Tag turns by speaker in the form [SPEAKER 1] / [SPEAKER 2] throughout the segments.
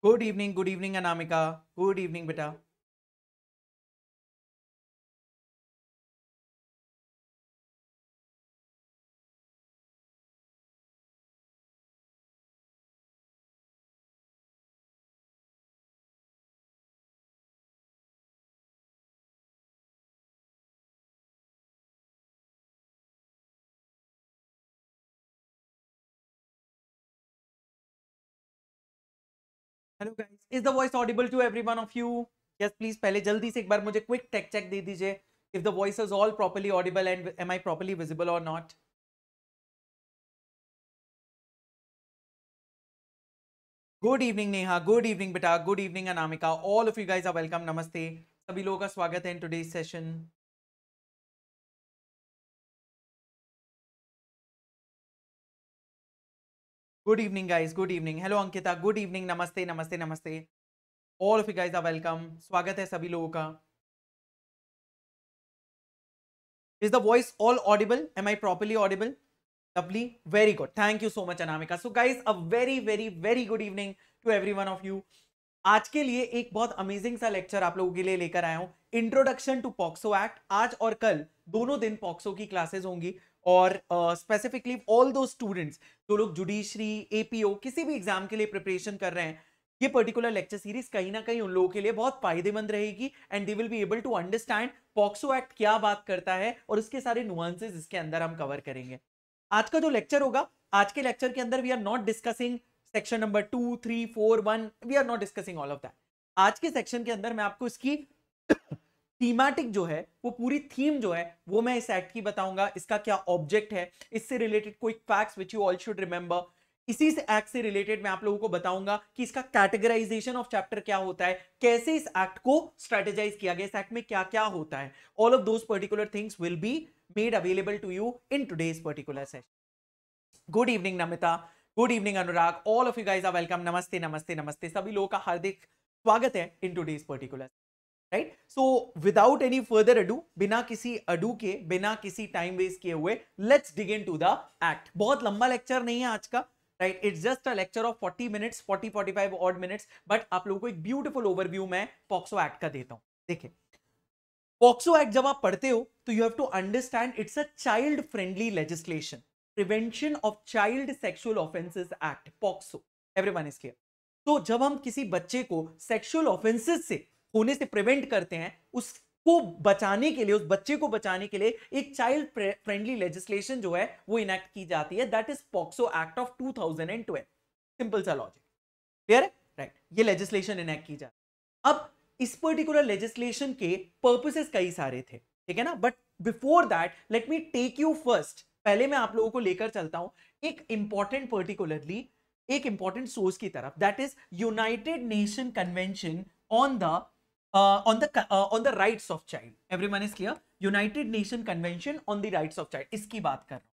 [SPEAKER 1] Good evening, good evening, Anamika. Good evening, beta.
[SPEAKER 2] Hello guys is the voice audible to everyone of you yes please पहले जल्दी से एक बार मुझे quick take check दे दीजिए if the voice is all properly audible and am I properly visible और not good evening Neha good evening बेटा good evening Anamika all of you guys are welcome नमस्ते सभी लोगों का स्वागत है in today session good evening guys good evening hello Ankita good evening नमस्ते नमस्ते नमस्ते all of guys are welcome स्वागत है सभी लोगों का is the voice all audible M I properly audible lovely very good thank you so much Anamika so guys a very very very good evening to every one of you आज के लिए एक बहुत अमेजिंग सा लेक्चर आप लोगों के लिए लेकर आया हूँ इंट्रोडक्शन टू पॉक्सो एक्ट आज और कल दोनों दिन पॉक्सो की क्लासेज होंगी और स्पेसिफिकली ऑल दो स्टूडेंट्स जो लोग जुडिशरी एपीओ किसी भी एग्जाम के लिए प्रिपरेशन कर रहे हैं ये पर्टिकुलर लेक्चर सीरीज कहीं ना कहीं उन लोगों के लिए बहुत फायदेमंद रहेगी and they will be able to understand POCSO act क्या बात करता है और उसके सारे नुआंसेज इसके अंदर हम कवर करेंगे आज का जो लेक्चर होगा आज के लेक्चर के अंदर we are not discussing section number two three four one we are not discussing all of that आज के सेक्शन के अंदर मैं आपको इसकी थीमैटिक जो है वो पूरी थीम जो है वो मैं इस एक्ट की बताऊंगा इसका क्या ऑब्जेक्ट है इससे related quick facts which you all should remember इसी से एक्ट से रिलेटेड मैं आप लोगों को बताऊंगा कि इसका कैटेगराइजेशन ऑफ चैप्टर क्या होता है कैसे इस एक्ट को स्ट्रेटेजाइज किया गया इस एक्ट में क्या क्या होता है all of those particular things will be made available to you in today's particular session good evening Namita good evening Anurag all of you guys are welcome नमस्ते नमस्ते नमस्ते सभी लोगों का हार्दिक स्वागत है in today's particular right so without any further ado बिना किसी अडू के बिना किसी टाइम वेस्ट किए हुए let's dig into the act बहुत लंबा लेक्चर नहीं है आज का right it's just a lecture of 40 minutes 40 45 odd minutes but आप लोगों को एक ब्यूटीफुल ओवरव्यू मैं पॉक्सो एक्ट का देता हूं देखिए पॉक्सो एक्ट जब आप पढ़ते हो तो you have to understand it's a child friendly legislation prevention of child sexual offences act POCSO everyone is clear तो जब हम किसी बच्चे को सेक्सुअल ऑफेंसेस से होने से प्रिवेंट करते हैं उसको बचाने के लिए उस बच्चे को बचाने के लिए एक चाइल्ड फ्रेंडली लेजिस्लेशन जो है वो इनेक्ट की जाती है that is POCSO act of two simple सा लॉजिक क्लियर है राइट ये लेजिस्लेशन इनेक्ट की जाती है अब इस पर्टिकुलर लेजिस्लेशन के पर्पसेस कई सारे थे ठीक है ना but before that let me take you first पहले मैं आप लोगों को लेकर चलता हूं एक इंपॉर्टेंट पर्टिकुलरली एक इंपॉर्टेंट सोर्स की तरफ that is United Nation convention on the uh, on the uh, on the rights of child everyone is clear united nation convention on the rights of child इसकी बात कर रहा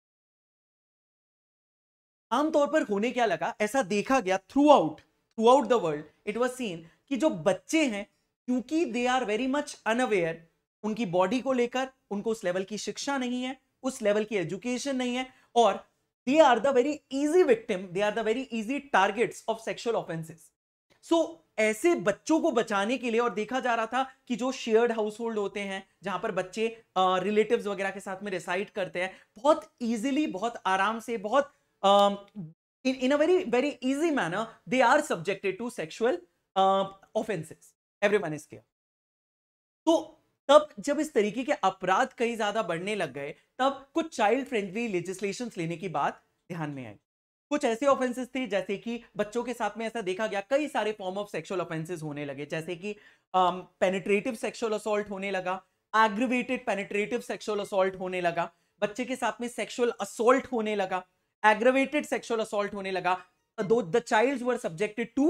[SPEAKER 2] हूं आमतौर पर होने क्या लगा ऐसा देखा गया throughout throughout the world it was seen कि जो बच्चे हैं क्योंकि they are very much unaware उनकी बॉडी को लेकर उनको उस लेवल की शिक्षा नहीं है उस लेवल की एजुकेशन नहीं है और they are the very easy victim they are the very easy targets of sexual offences so so, ऐसे बच्चों को बचाने के लिए और देखा जा रहा था कि जो शेयर्ड हाउस होल्ड होते हैं जहां पर बच्चे रिलेटिव्स वगैरह के साथ में रिसाइड करते हैं बहुत इजीली बहुत आराम से बहुत in a very very easy manner they are subjected to sexual offences everyone is care तो तब जब इस तरीके के अपराध कई ज्यादा बढ़ने लग गए तब कुछ चाइल्ड फ्रेंडली लेजिस्लेशन लेने की बात ध्यान में आई कुछ ऐसे ऑफेंसेस थे जैसे कि बच्चों के साथ में ऐसा देखा गया कई सारे फॉर्म ऑफ सेक्सुअल ऑफेंसेस होने लगे जैसे कि पेनिट्रेटिव सेक्सुअल असोल्ट होने लगा एग्रीवेटेड पेनिट्रेटिव सेक्सुअल असोल्ट होने लगा बच्चे के साथ में सेक्सुअल असोल्ट होने लगा एग्रवेटेड सेक्सुअल असोल्ट होने लगा दो the child were subjected to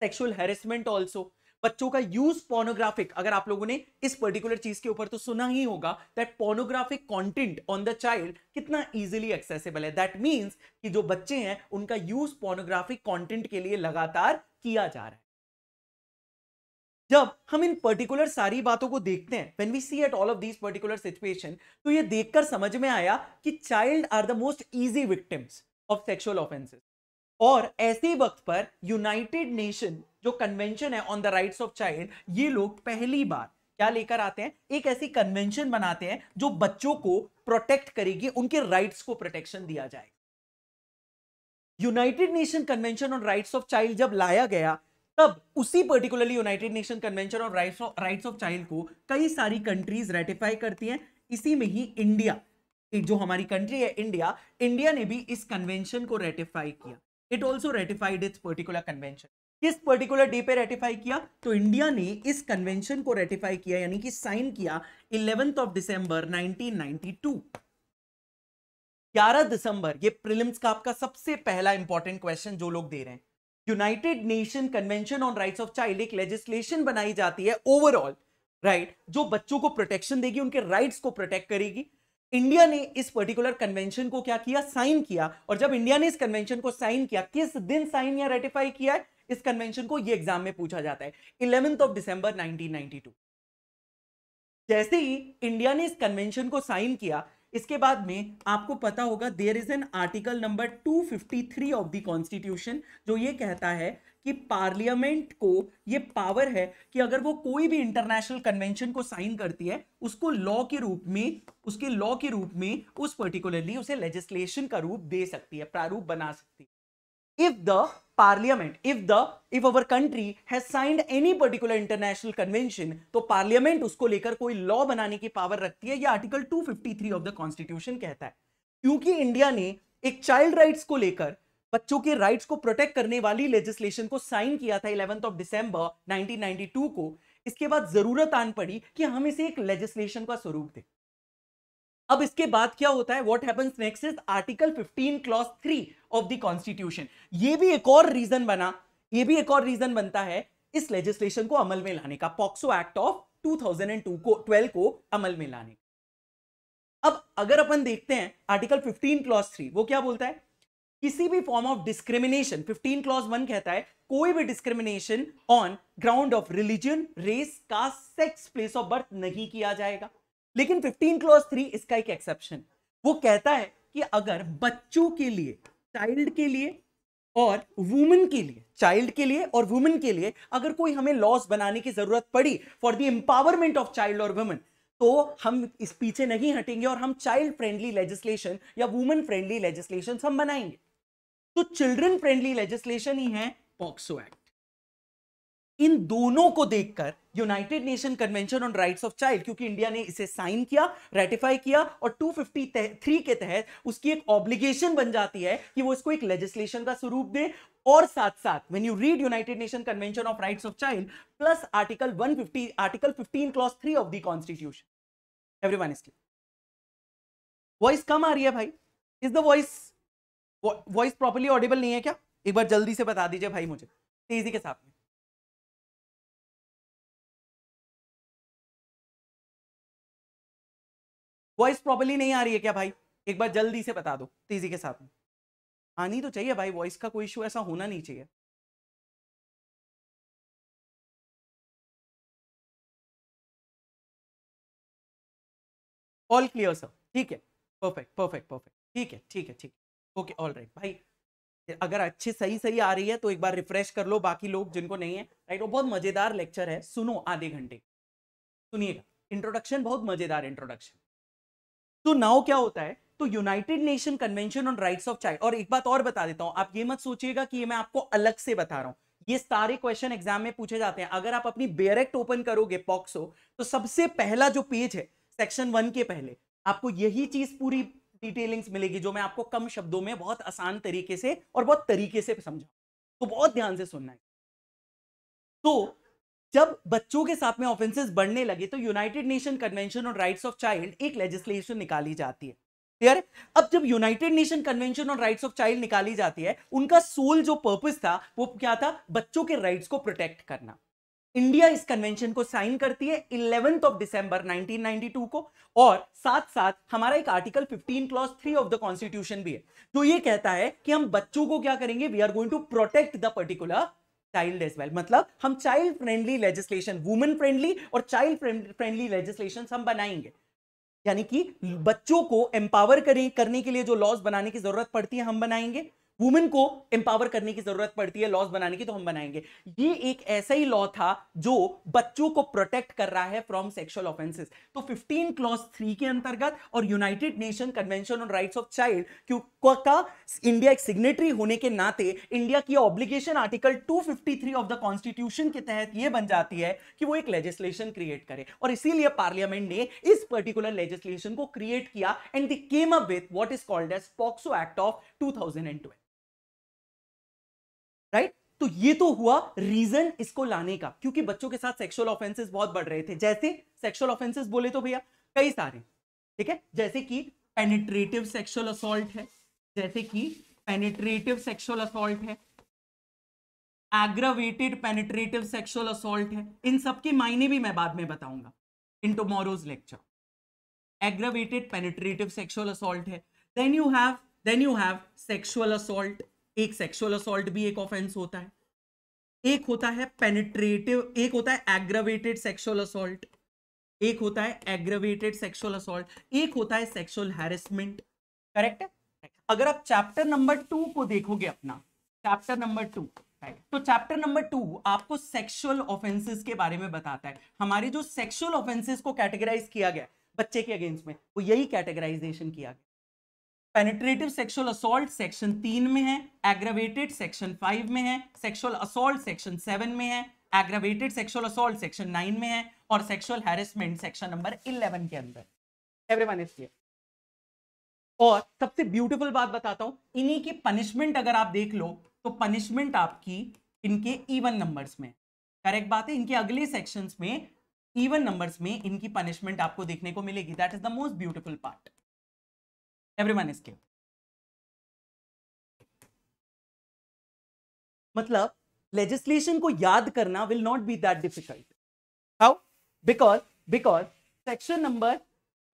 [SPEAKER 2] sexual harassment also बच्चों का यूज पोर्नोग्राफिक अगर आप लोगों ने इस पर्टिकुलर चीज के ऊपर तो सुना ही होगा that pornographic content on the child कितना इजीली एक्सेसिबल है दैट मींस कि जो बच्चे हैं उनका यूज पोर्नोग्राफिक कंटेंट के लिए लगातार किया जा रहा है जब हम इन पर्टिकुलर सारी बातों को देखते हैं when we see at all of these particular situation तो ये देखकर समझ में आया कि child are the most easy victims of sexual offences और ऐसे वक्त पर यूनाइटेड नेशन जो कन्वेंशन है on the rights of child ये लोग पहली बार क्या लेकर आते हैं एक ऐसी कन्वेंशन बनाते हैं जो बच्चों को प्रोटेक्ट करेगी उनके राइट्स को प्रोटेक्शन दिया जाएगा United Nation convention on rights of child जब लाया गया तब उसी particularly United Nation convention on rights of child को कई सारी कंट्रीज रेटिफाई करती हैं इसी में ही इंडिया जो हमारी कंट्री है इंडिया इंडिया ने भी इस कन्वेंशन को रेटिफाई किया it also ratified its particular convention किस पर्टिकुलर डे पे रेटिफाई किया तो इंडिया ने इस कन्वेंशन को रेटिफाई किया यानी कि साइन किया इलेवेंथ ऑफ दिसंबर 1992 11 दिसंबर ये प्रिलिम्स का आपका सबसे पहला इंपॉर्टेंट क्वेश्चन जो लोग दे रहे हैं United Nation convention on rights of child एक लेजिस्लेशन बनाई जाती है ओवरऑल राइट right, जो बच्चों को प्रोटेक्शन देगी उनके राइट्स को प्रोटेक्ट करेगी इंडिया ने इस पर्टिकुलर कन्वेंशन को क्या किया साइन किया और जब इंडिया ने इस कन्वेंशन को साइन किया किस दिन साइन या रेटिफाई किया है इस कन्वेंशन को ये एग्जाम में पूछा जाता है इलेवेंथ ऑफ दिसंबर 1992 जैसे ही इंडिया ने इस कन्वेंशन को साइन किया इसके बाद में आपको पता होगा there is an article number 253 of the constitution जो ये कहता है कि पार्लियामेंट को ये पावर है कि अगर वो कोई भी इंटरनेशनल कन्वेंशन को साइन करती है उसको लॉ के रूप में उसके लॉ के रूप में उस पर्टिकुलरली उसे लेजिस्लेशन का रूप दे सकती है प्रारूप बना सकती है if the parliament if the if our country has signed any particular international convention तो parliament उसको लेकर कोई law बनाने की power रखती है या article 253 of the constitution कहता है क्योंकि इंडिया ने एक चाइल्ड राइट्स को लेकर बच्चों के राइट्स को प्रोटेक्ट करने वाली लेजिस्लेशन को साइन किया था इलेवंथ ऑफ दिसंबर 1992 को इसके बाद जरूरत आन पड़ी कि हम इसे एक लेजिस्लेशन का स्वरूप दें अब इसके बाद क्या होता है what happens next is article 15 clause 3 of the constitution ये भी एक और रीजन बना ये भी एक और रीजन बनता है इस लेजिस्लेशन को अमल में लाने का पॉक्सो एक्ट ऑफ 2002 को 12 को अमल में लाने का अब अगर अपन देखते हैं आर्टिकल 15 क्लॉज 3 वो क्या बोलता है किसी भी फॉर्म ऑफ डिस्क्रिमिनेशन 15 क्लॉज 1 कहता है कोई भी discrimination on ground of religion race caste sex place of birth नहीं किया जाएगा लेकिन फिफ्टीन क्लॉज थ्री इसका एक एक्सेप्शन वो कहता है कि अगर बच्चों के लिए चाइल्ड के लिए और वुमेन के लिए चाइल्ड के लिए और वुमेन के लिए अगर कोई हमें लॉस बनाने की जरूरत पड़ी for the empowerment of child और वुमेन तो हम इस पीछे नहीं हटेंगे और हम चाइल्ड फ्रेंडली लेजिस्लेशन या वुमेन फ्रेंडली लेजिस्लेशन हम बनाएंगे तो चिल्ड्रन फ्रेंडली लेजिस्लेशन ही है पॉक्सो एक्ट इन दोनों को देखकर United Nation convention on rights of child क्योंकि इंडिया ने इसे साइन किया रेटिफाई किया और 253 के तहत उसकी एक ऑब्लिगेशन बन जाती है कि वो इसको एक लेजिस्लेशन का स्वरूप दे और साथ साथ when you read United Nation convention of rights of child plus article 150 article 15 clause 3 of the constitution one इसकी वॉइस कम आ रही है भाई is the voice voice properly audible नहीं है क्या एक बार जल्दी से बता दीजिए भाई मुझे
[SPEAKER 1] तेजी के साथ में
[SPEAKER 2] वॉइस प्रॉपरली नहीं आ रही है क्या भाई एक बार जल्दी से बता दो तेजी के साथ में आनी तो चाहिए भाई वॉइस का कोई इशू ऐसा होना नहीं चाहिए ऑल क्लियर सर ठीक है परफेक्ट परफेक्ट परफेक्ट ठीक है ठीक है ठीक है ओके ऑल राइट भाई अगर अच्छे सही सही आ रही है तो एक बार रिफ्रेश कर लो बाकी लोग जिनको नहीं है राइट वो बहुत मजेदार लेक्चर है सुनो आधे घंटे सुनिएगा इंट्रोडक्शन बहुत मजेदार इंट्रोडक्शन तो नाउ क्या होता है तो United Nation convention on rights of child और एक बात और बता देता हूं आप ये मत सोचिएगा कि ये मैं आपको अलग से बता रहा हूं ये सारे क्वेश्चन एग्जाम में पूछे जाते हैं अगर आप अपनी बेरेक्ट ओपन करोगे पॉक्सो तो सबसे पहला जो पेज है सेक्शन वन के पहले आपको यही चीज पूरी डिटेलिंग्स मिलेगी जो मैं आपको कम शब्दों में बहुत आसान तरीके से और बहुत तरीके से समझाऊं तो बहुत ध्यान से सुनना है तो जब बच्चों के साथ में ऑफेंसेस बढ़ने लगे तो United Nation convention on rights of child एक लेजिस्लेशन निकाली जाती है क्लियर अब जब United Nation convention on rights of child निकाली जाती है उनका सोल जो पर्पस था वो क्या था बच्चों के राइट्स को प्रोटेक्ट करना इंडिया इस कन्वेंशन को साइन करती है इलेवेंथ ऑफ दिसंबर 1992 को और साथ साथ हमारा एक article 15 clause 3 of the constitution भी है जो तो ये कहता है कि हम बच्चों को क्या करेंगे we are going to protect the particular child as well मतलब हम child friendly legislation women friendly और चाइल्ड फ्रेंडली लेजिस्लेशन हम बनाएंगे यानी कि बच्चों को एम्पावर करने के लिए जो लॉज बनाने की जरूरत पड़ती है हम बनाएंगे वुमेन को एम्पावर करने की जरूरत पड़ती है लॉज बनाने की तो हम बनाएंगे ये एक ऐसा ही लॉ था जो बच्चों को प्रोटेक्ट कर रहा है फ्रॉम सेक्सुअल ऑफेंसेस तो 15 क्लॉज 3 के अंतर्गत और United Nation convention on rights of child का इंडिया एक सिग्नेटरी होने के नाते इंडिया की obligation article 253 of the constitution के तहत यह बन जाती है कि वो एक लेजिस्लेशन क्रिएट करे और इसीलिए पार्लियामेंट ने इस पर्टिकुलर लेजिस्लेशन को क्रिएट किया and the came up with what is called as POCSO act of 2012 right तो ये तो हुआ रीजन इसको लाने का क्योंकि बच्चों के साथ सेक्सुअल ऑफेंसेस बहुत बढ़ रहे थे जैसे सेक्सुअल ऑफेंसेस बोले तो भैया कई सारे ठीक है जैसे कि पेनिट्रेटिव सेक्सुअल असोल्ट है जैसे कि पेनिट्रेटिव सेक्सुअल असोल्ट है एग्रावेटेड पेनिट्रेटिव सेक्सुअल असोल्ट है इन सबके मायने भी मैं बाद में बताऊंगा in tomorrow's lecture aggravated penetrative sexual assault है then you have then you have sexual assault एक सेक्सुअल असोल्ट भी एक ऑफेंस होता है एक होता है पेनिट्रेटिव एक होता है एग्रवेटेड सेक्सुअल असोल्ट एक होता है एग्रवेटेड सेक्सुअल असोल्ट एक होता है सेक्सुअल हेरेसमेंट करेक्ट है अगर आप चैप्टर नंबर टू को देखोगे अपना चैप्टर नंबर टू तो चैप्टर नंबर टू आपको सेक्सुअल ऑफेंसेस के बारे में बताता है हमारे जो सेक्सुअल ऑफेंसेस को कैटेगराइज किया गया बच्चे के अगेंस्ट में वो यही कैटेगराइजेशन किया गया पेनेट्रेटिव सेक्शुअल असोल्ट सेक्शन तीन में है एग्रावेटेड सेक्शन फाइव में है सेक्शुअल असोल्ट सेक्शन सेवन में है aggravated sexual assault section nine में है और sexual harassment section number eleven के अंदर एवरीवन इज क्लियर और सबसे ब्यूटीफुल बात बताता हूं इन्हीं की पनिशमेंट अगर आप देख लो तो पनिशमेंट आपकी इनके इवन नंबर्स में करेक्ट बात है इनके अगले सेक्शंस में इवन नंबर्स में इनकी पनिशमेंट आपको देखने को मिलेगी that is the most beautiful part everyone is cue मतलब लेजिस्लेशन को याद करना will not be that difficult how because because section number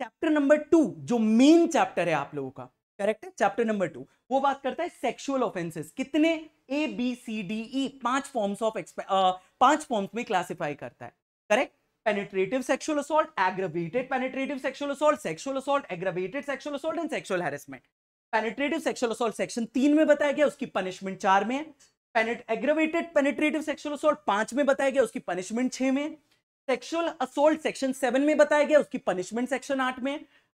[SPEAKER 2] chapter number two जो मेन चैप्टर है आप लोगों का करेक्ट है चैप्टर नंबर टू वो बात करता है सेक्सुअल ऑफेंसेस कितने A B C D E पांच फॉर्म्स ऑफ पांच फॉर्म्स में क्लासिफाई करता है correct penetrative sexual assault, aggravated penetrative sexual assault, sexual assault, aggravated sexual assault and sexual harassment. Penetrative sexual assault section तीन में बताया गया उसकी पनिशमेंट चार में है पेनेट्रेटिव सेक्सुअल असोल्ट पांच में बताया गया उसकी पनिशमेंट छह में सेक्सुअल असोल्ट सेक्शन सेवन में बताया गया उसकी पनिशमेंट सेक्शन आठ में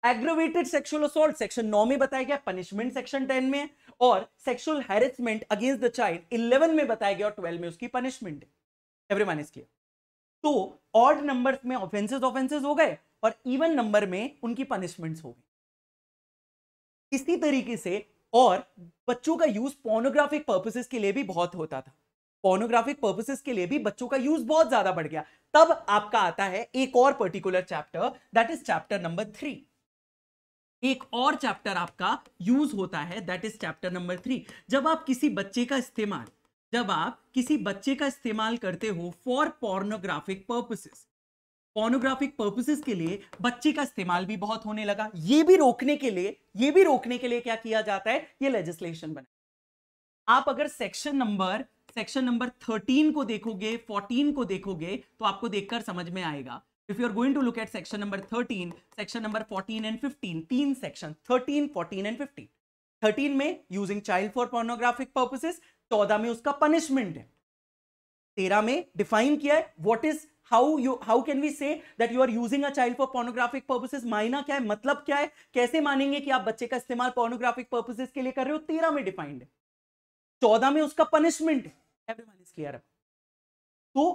[SPEAKER 2] एग्रेवेटेड सेक्सुअल असोल्ट सेक्शन नौ में बताया गया पनिशमेंट सेक्शन टेन में और sexual harassment against the child eleven में बताया गया और ट्वेल्व में उसकी punishment every one is clear तो ऑड नंबर में ऑफेंसेस ऑफेंसेस हो गए और इवन नंबर में उनकी पनिशमेंट्स हो गई इसी तरीके से और बच्चों का यूज पोर्नोग्राफिक पर्पसेस के लिए भी बहुत होता था पोर्नोग्राफिक पर्पसेस के लिए भी बच्चों का यूज बहुत ज्यादा बढ़ गया तब आपका आता है एक और particular chapter that is chapter number three एक और चैप्टर आपका यूज होता है that is chapter number three जब आप किसी बच्चे का इस्तेमाल जब आप किसी बच्चे का इस्तेमाल करते हो for pornographic purposes pornographic purposes के लिए बच्चे का इस्तेमाल भी बहुत होने लगा ये भी रोकने के लिए ये भी रोकने के लिए क्या किया जाता है ये लेजिस्लेशन बना आप अगर सेक्शन नंबर सेक्शन नंबर 13 को देखोगे 14 को देखोगे तो आपको देखकर समझ में आएगा if you are going to look at section number 13 section number 14 and 15 teen section 13 14 and 15 13 में using child for pornographic purposes चौदह में उसका पनिशमेंट है तेरह में डिफाइन किया है what is how you how can we say that you are using a child for pornographic purposes मायना क्या है मतलब क्या है कैसे मानेंगे कि आप बच्चे का इस्तेमाल पोर्नोग्राफिक पर्पसेज के लिए कर रहे हो तेरह में डिफाइंड है चौदह में उसका पनिशमेंट है एवरी इज क्लियर तो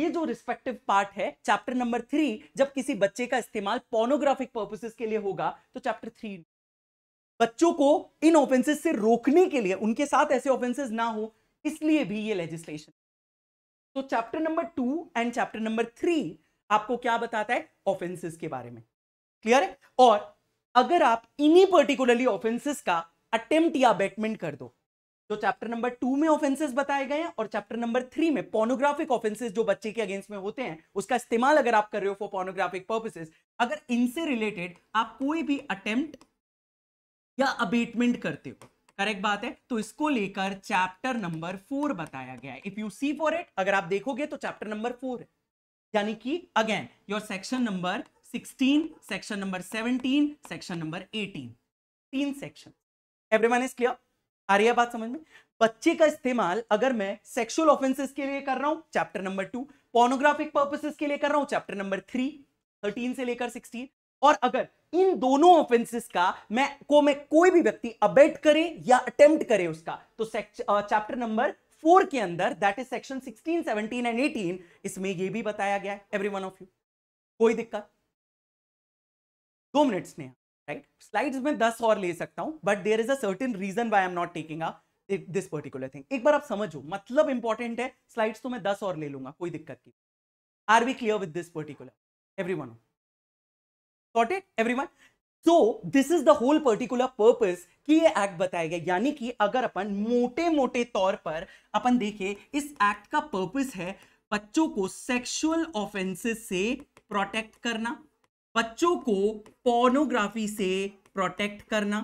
[SPEAKER 2] ये जो रिस्पेक्टिव पार्ट है चैप्टर नंबर थ्री जब किसी बच्चे का इस्तेमाल पोर्नोग्राफिक पर्पसेज के लिए होगा तो चैप्टर थ्री बच्चों को इन ऑफेंसेस से रोकने के लिए उनके साथ ऐसे ऑफेंसेस ना हो इसलिए भी ये लेजिस्लेशन तो chapter number two and chapter number three आपको क्या बताता है ऑफेंसेस के बारे में क्लियर है और अगर आप इन्हीं पर्टिकुलरली ऑफेंसेस का अटेम्प्ट या बैटमेंट कर दो जो चैप्टर नंबर टू में ऑफेंसेस बताए गए हैं और चैप्टर नंबर थ्री में पोर्नोग्राफिक ऑफेंसेस जो बच्चे के अगेंस्ट में होते हैं उसका इस्तेमाल अगर आप कर रहे हो फॉर पोर्नोग्राफिक पर्पसेस अगर इनसे रिलेटेड आप कोई भी अटेम्प्ट या अबेटमेंट करते हो करेक्ट बात है तो इसको लेकर चैप्टर नंबर फोर बताया गया if you see for it अगर आप देखोगे तो चैप्टर नंबर फोर है यानी कि again your section number 16 section number 17 section number 18 तीन सेक्शन एवरीवन इज क्लियर आ रही है बात समझ में बच्चे का इस्तेमाल अगर मैं सेक्सुअल ऑफेंसेस के लिए कर रहा हूं chapter number two pornographic purposes के लिए कर रहा हूं चैप्टर नंबर थ्री थर्टीन से लेकर सिक्सटीन और अगर इन दोनों ऑफेंसेस का मैं को मैं कोई भी व्यक्ति अबेट करे या अटेम्प्ट करे उसका तो चैप्टर नंबर फोर के अंदर that is section sixteen seventeen and eighteen इसमें यह भी बताया गया है एवरी वन ऑफ यू कोई दिक्कत दो मिनट्स में राइट स्लाइड्स में दस और ले सकता हूं but there is a ton reason why am not taking this particular thing एक बार आप समझो मतलब इंपॉर्टेंट है स्लाइड्स तो मैं दस और ले लूंगा कोई दिक्कत की are we clear with this particular every one of Got it, everyone? So this is the whole particular purpose कि ये एक्ट बताया गया यानी कि अगर अपन मोटे मोटे तौर पर अपन देखें इस एक्ट का पर्पस है बच्चों को सेक्सुअल ऑफेंसेस से प्रोटेक्ट करना बच्चों को पोर्नोग्राफी से प्रोटेक्ट करना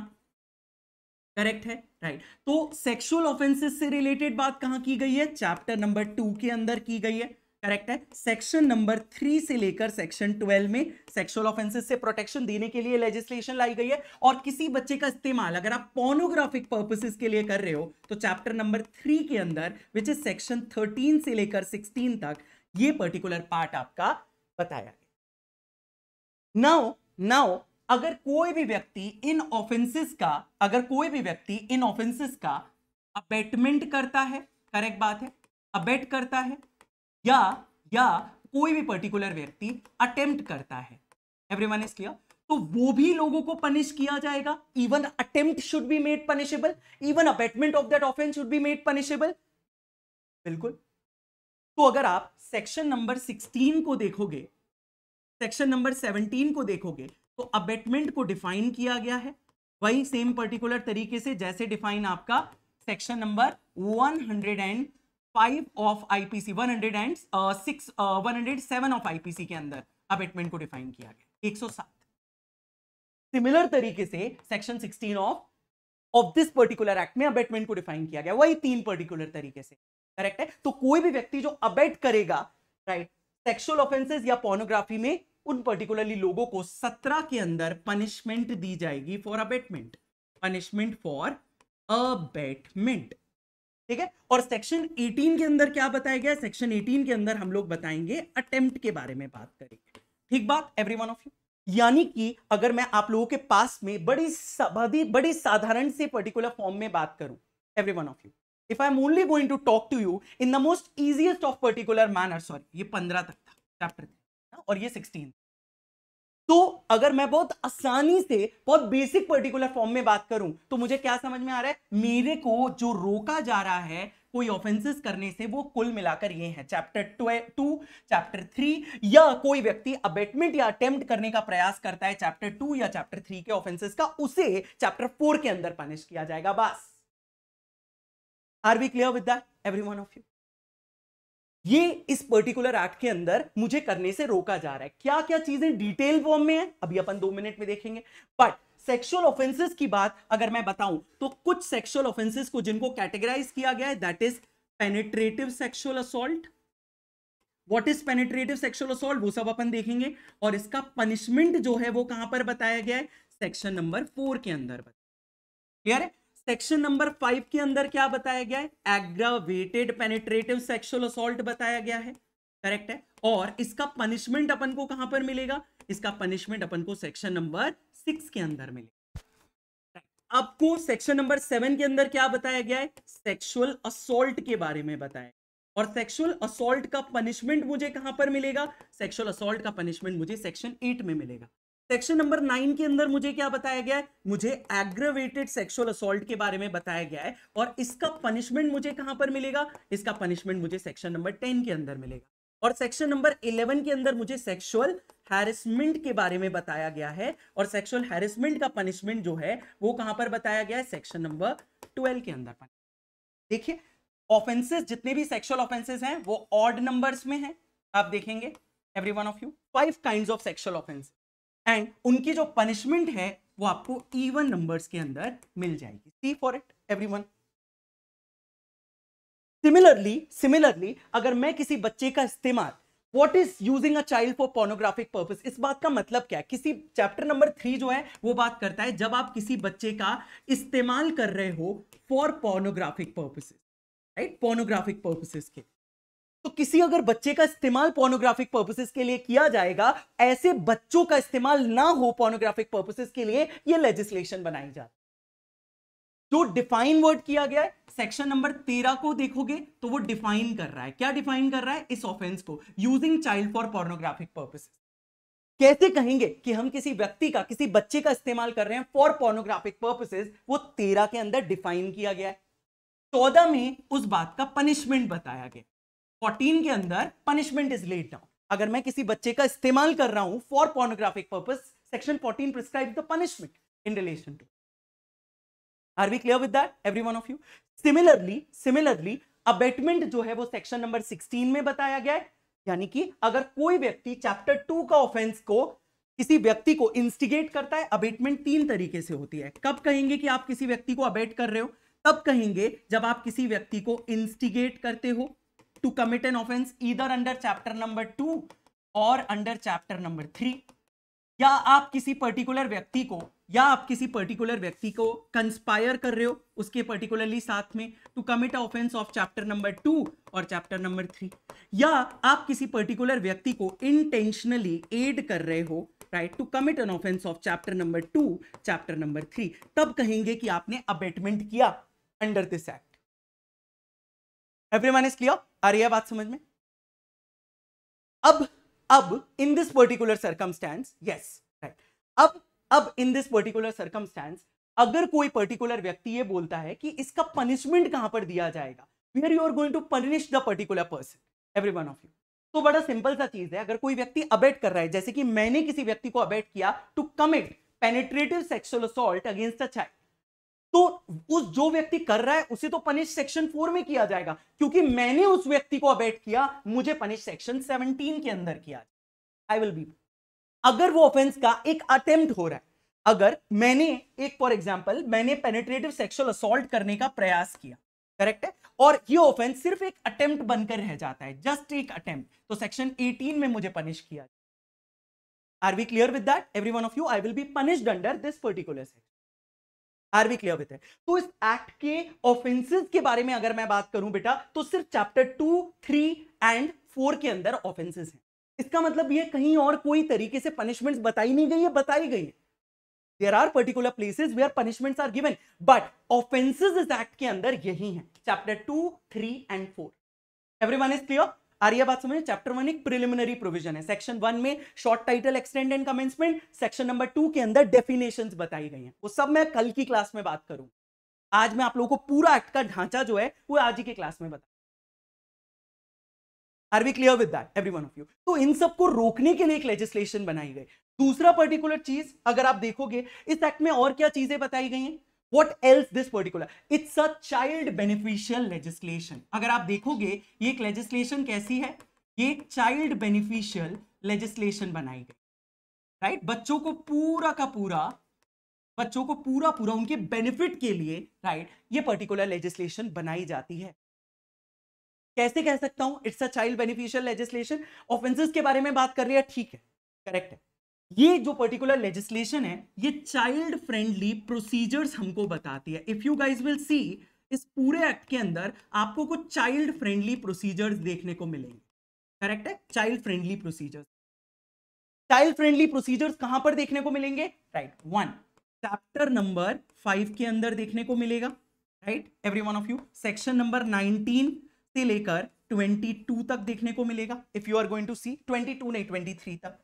[SPEAKER 2] करेक्ट है राइट right. तो सेक्सुअल ऑफेंसेस से रिलेटेड बात कहां की गई है चैप्टर नंबर टू के अंदर की गई है करेक्ट है सेक्शन नंबर थ्री से लेकर सेक्शन ट्वेल्व में सेक्सुअल ऑफेंसेस से प्रोटेक्शन देने के लिए लेजिस्लेशन लाई गई है और किसी बच्चे का इस्तेमाल अगर आप पोर्नोग्राफिक पर्पसेस के लिए कर रहे हो तो चैप्टर नंबर थ्री के अंदर विच इज सेक्शन थर्टीन से लेकर सिक्सटीन तक ये पर्टिकुलर पार्ट आपका बताया गया नाउ नाउ अगर कोई भी व्यक्ति इन ऑफेंसेस का अगर कोई भी व्यक्ति इन ऑफेंसेस का अबेटमेंट करता है करेक्ट बात है अबेट करता है या या कोई भी पर्टिकुलर व्यक्ति अटेम्प्ट करता है एवरीवन इज क्लियर तो वो भी लोगों को पनिश किया जाएगा even attempt should be made punishable even abetment of that offence should be made punishable बिल्कुल तो अगर आप सेक्शन नंबर 16 को देखोगे सेक्शन नंबर 17 को देखोगे तो अबेटमेंट को डिफाइन किया गया है वही सेम पर्टिकुलर तरीके से जैसे डिफाइन आपका section number five of IPC hundred and six one hundred seven of IPC के अंदर अबेटमेंट को डिफाइन किया गया एक सौ सात सिमिलर तरीके से section sixteen of of this particular act में अबेटमेंट को डिफाइन किया गया वही तीन पर्टिकुलर तरीके से करेक्ट है तो कोई भी व्यक्ति जो अबेट करेगा राइट सेक्सुअल ऑफेंसेज या पोर्नोग्राफी में उन पर्टिकुलरली लोगों को सत्रह के अंदर पनिशमेंट दी जाएगी for abetment punishment for abetment ठीक है और सेक्शन 18 के अंदर क्या बताया गया सेक्शन 18 के अंदर हम लोग बताएंगे अटेम्प्ट के बारे में बात करेंगे ठीक बात एवरी वन ऑफ यू यानी कि अगर मैं आप लोगों के पास में बड़ी बड़ी बड़ी साधारण से पर्टिकुलर फॉर्म में बात करूं every one of you if I am only going to talk to you in the most easiest of particular manner sorry ये पंद्रह तक था चैप्टर और ये सिक्सटीन तो अगर मैं बहुत आसानी से बहुत बेसिक पर्टिकुलर फॉर्म में बात करूं तो मुझे क्या समझ में आ रहा है मेरे को जो रोका जा रहा है कोई ऑफेंसेस करने से वो कुल मिलाकर ये है चैप्टर टू चैप्टर थ्री या कोई व्यक्ति अबेटमेंट या अटेम्प्ट करने का प्रयास करता है चैप्टर टू या चैप्टर थ्री के ऑफेंसेस का उसे चैप्टर फोर के अंदर पनिश किया जाएगा बस are we clear with that every one of you ये इस पर्टिकुलर एक्ट के अंदर मुझे करने से रोका जा रहा है क्या क्या चीजें डिटेल फॉर्म में है अभी अपन दो मिनट में देखेंगे बट सेक्सुअल ऑफेंसेस की बात अगर मैं बताऊं तो कुछ सेक्सुअल ऑफेंसेस को जिनको कैटेगराइज किया गया है that is penetrative sexual assault what is penetrative sexual assault वो सब अपन देखेंगे और इसका पनिशमेंट जो है वो कहां पर बताया गया है सेक्शन नंबर फोर के अंदर क्लियर है सेक्शन नंबर फाइव के अंदर क्या बताया गया है एग्रावेटेड पेनेट्रेटिव सेक्शुअल असोल्ट बताया गया है करेक्ट है और इसका पनिशमेंट अपन को कहां पर मिलेगा इसका पनिशमेंट अपन को सेक्शन नंबर सिक्स के अंदर मिलेगा आपको सेक्शन नंबर सेवन के अंदर क्या बताया गया है सेक्सुअल असोल्ट के बारे में बताया और सेक्सुअल असोल्ट का पनिशमेंट मुझे कहां पर मिलेगा सेक्सुअल असोल्ट का पनिशमेंट मुझे सेक्शन एट में मिलेगा सेक्शन नंबर नाइन के अंदर मुझे क्या बताया गया है मुझे एग्रवेटेड सेक्सुअल असोल्ट के बारे में बताया गया है और इसका पनिशमेंट मुझे कहां पर मिलेगा इसका पनिशमेंट मुझे सेक्शन नंबर टेन के अंदर मिलेगा और सेक्शन नंबर इलेवन के अंदर मुझे सेक्सुअल हैरेसमेंट के बारे में बताया गया है और सेक्सुअल हैरेसमेंट का पनिशमेंट जो है वो कहां पर बताया गया है सेक्शन नंबर ट्वेल्व के अंदर देखिए ऑफेंसेस जितने भी सेक्सुअल ऑफेंसेस हैं वो ऑड नंबर्स में हैं आप देखेंगे every one of you five kind of sexual offences and उनकी जो पनिशमेंट है वो आपको इवन नंबर्स के अंदर मिल जाएगी see for it everyone similarly similarly अगर मैं किसी बच्चे का इस्तेमाल what is using a child for pornographic purpose इस बात का मतलब क्या है किसी चैप्टर नंबर थ्री जो है वो बात करता है जब आप किसी बच्चे का इस्तेमाल कर रहे हो for pornographic purposes right pornographic purposes के तो किसी अगर बच्चे का इस्तेमाल पोर्नोग्राफिक पर्पसेस के लिए किया जाएगा ऐसे बच्चों का इस्तेमाल ना हो पोर्नोग्राफिक पर्पसेस के लिए यह लेजिस्लेशन बनाई जाती जो डिफाइन वर्ड किया गया है सेक्शन नंबर तेरह को देखोगे तो वो डिफाइन कर रहा है क्या डिफाइन कर रहा है इस ऑफेंस को using child for pornographic purposes कैसे कहेंगे कि हम किसी व्यक्ति का किसी बच्चे का इस्तेमाल कर रहे हैं फॉर पोर्नोग्राफिक पर्पसेस वो तेरह के अंदर डिफाइन किया गया है चौदह में उस बात का पनिशमेंट बताया गया 14 के अंदर पनिशमेंट इज लेट डाउन अगर मैं किसी बच्चे का इस्तेमाल कर रहा हूं for pornographic purpose section 14 prescribe the punishment in relation to are we clear with that every one of you similarly similarly abetment जो है वो सेक्शन नंबर 16 में बताया गया है यानी कि अगर कोई व्यक्ति चैप्टर टू का ऑफेंस को किसी व्यक्ति को इंस्टिगेट करता है अबेटमेंट तीन तरीके से होती है कब कहेंगे कि आप किसी व्यक्ति को अबेट कर रहे हो तब कहेंगे जब आप किसी व्यक्ति को इंस्टिगेट करते हो to commit an offense either under chapter number two और अंडर चैप्टर नंबर थ्री या आप किसी पर्टिकुलर व्यक्ति को या आप किसी पर्टिकुलर व्यक्ति को कंस्पायर कर रहे हो उसके पर्टिकुलरली साथ में to commit offence of chapter number two और चैप्टर नंबर थ्री या आप किसी पर्टिकुलर व्यक्ति को इंटेंशनली एड कर रहे हो right to commit an offence of chapter number two chapter number three तब कहेंगे कि आपने अबेटमेंट किया under this act every is clear आ रही है बात समझ में अब अब in this particular circumstance yes right अब अब इन दिस पर्टिकुलर सर्कमस्टेंस अगर कोई पर्टिकुलर व्यक्ति ये बोलता है कि इसका पनिशमेंट कहां पर दिया जाएगा where you are going to punish the particular person every one of you तो बड़ा सिंपल सा चीज है अगर कोई व्यक्ति अबेट कर रहा है जैसे कि मैंने किसी व्यक्ति को अबेट किया to commit penetrative sexual assault against a child तो उस जो व्यक्ति कर रहा है उसे तो पनिश सेक्शन फोर में किया जाएगा क्योंकि मैंने उस व्यक्ति को अबेट किया मुझे पनिश सेक्शन सेवनटीन के अंदर किया आई विल बी अगर वो ऑफेंस का एक अटेम्प्ट हो रहा है अगर मैंने एक फॉर एग्जाम्पल मैंने पेनेट्रेटिव सेक्शुअल असोल्ट करने का प्रयास किया करेक्ट है और ये ऑफेंस सिर्फ एक अटेम्प्ट बनकर रह जाता है जस्ट एक अटेम्प्ट तो सेक्शन 18 में मुझे पनिश किया are we clear with that every one of you I will be punished under this particular section are we clear with है तो इस एक्ट के ऑफेंसेस के बारे में अगर मैं बात करूं बेटा तो सिर्फ chapter two three and four के अंदर ऑफेंसेस हैं इसका मतलब ये कहीं और कोई तरीके से पनिशमेंट बताई नहीं गई है बताई गई है there are particular places where punishment are given but offences इस एक्ट के अंदर यही है chapter two three and four every one is clear आरिया बात समझे चैप्टर वन एक प्रिलिमिनरी प्रोविजन है सेक्शन वन में short title extent and commencement section number two के अंदर डेफिनेशन बताई गई है वो सब मैं कल की क्लास में बात करूं आज मैं आप लोगों को पूरा एक्ट का ढांचा जो है वो आज ही के क्लास में बता are we clear with that every one of you तो इन सबको रोकने के लिए एक लेजिस्लेशन बनाई गई दूसरा पर्टिकुलर चीज अगर आप देखोगे इस एक्ट में और क्या चीजें बताई गई हैं what else this particular it's a child beneficial legislation अगर आप देखोगे ये एक लेजिस्लेशन कैसी है ये चाइल्ड बेनिफिशियल लेजिस्लेशन बनाई गई राइट right? बच्चों को पूरा का पूरा बच्चों को पूरा पूरा उनके बेनिफिट के लिए राइट right, ये पर्टिकुलर लेजिस्लेशन बनाई जाती है कैसे कह सकता हूं it's a child beneficial legislation offences के बारे में बात कर रही है ठीक है करेक्ट है ये जो पर्टिकुलर लेजिस्लेशन है ये चाइल्ड फ्रेंडली प्रोसीजर्स हमको बताती है if you guys will see इस पूरे एक्ट के अंदर आपको कुछ चाइल्ड फ्रेंडली प्रोसीजर्स देखने को मिलेंगे करेक्ट है child friendly procedures child friendly procedures कहां पर देखने को मिलेंगे right one chapter number five के अंदर देखने को मिलेगा right every one of you section number nineteen से लेकर ट्वेंटी टू तक देखने को मिलेगा if you are going to see twenty two नहीं ट्वेंटी थ्री तक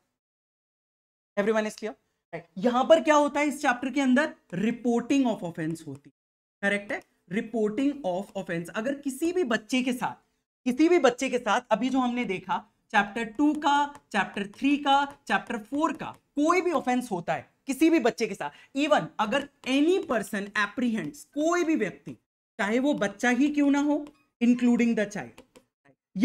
[SPEAKER 2] एवरीवन इज क्लियर राइट यहां पर क्या होता है इस चैप्टर के अंदर रिपोर्टिंग ऑफ ऑफेंस होती है करेक्ट है रिपोर्टिंग ऑफ ऑफेंस अगर किसी भी बच्चे के साथ किसी भी बच्चे के साथ अभी जो हमने देखा चैप्टर टू का चैप्टर थ्री का चैप्टर फोर का कोई भी ऑफेंस होता है किसी भी बच्चे के साथ इवन अगर एनी पर्सन एप्रीहेंड कोई भी व्यक्ति चाहे वो बच्चा ही क्यों ना हो इंक्लूडिंग द चाइल्ड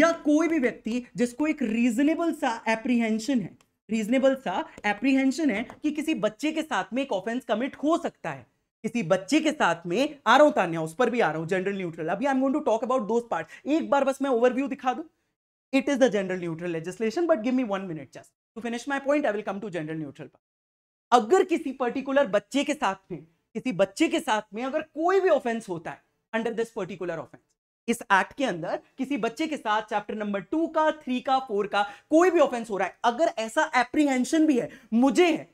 [SPEAKER 2] या कोई भी व्यक्ति जिसको एक रीजनेबल सा एप्रीहेंशन है रीजनेबल सा एप्रीहेंशन है कि किसी बच्चे के साथ में एक ऑफेंस कमिट हो सकता है किसी बच्चे के साथ में आ रहा हूं तान्या उस पर भी आ रहा हूं जनरल न्यूट्रल अभी I am going to talk about दोस्त पार्ट एक बार बस मैं ओवरव्यू दिखा दू it is the general neutral legislation but give me one minute just to finish my point I will come to general neutral part अगर किसी particular बच्चे के साथ में किसी बच्चे के साथ में अगर कोई भी ऑफेंस होता है अंडर दिस पर्टिकुलर ऑफेंस इस एक्ट के अंदर किसी बच्चे के साथ चैप्टर नंबर टू का थ्री का फोर का कोई भी ऑफेंस हो रहा है अगर ऐसा एप्रीहेंशन भी है मुझे है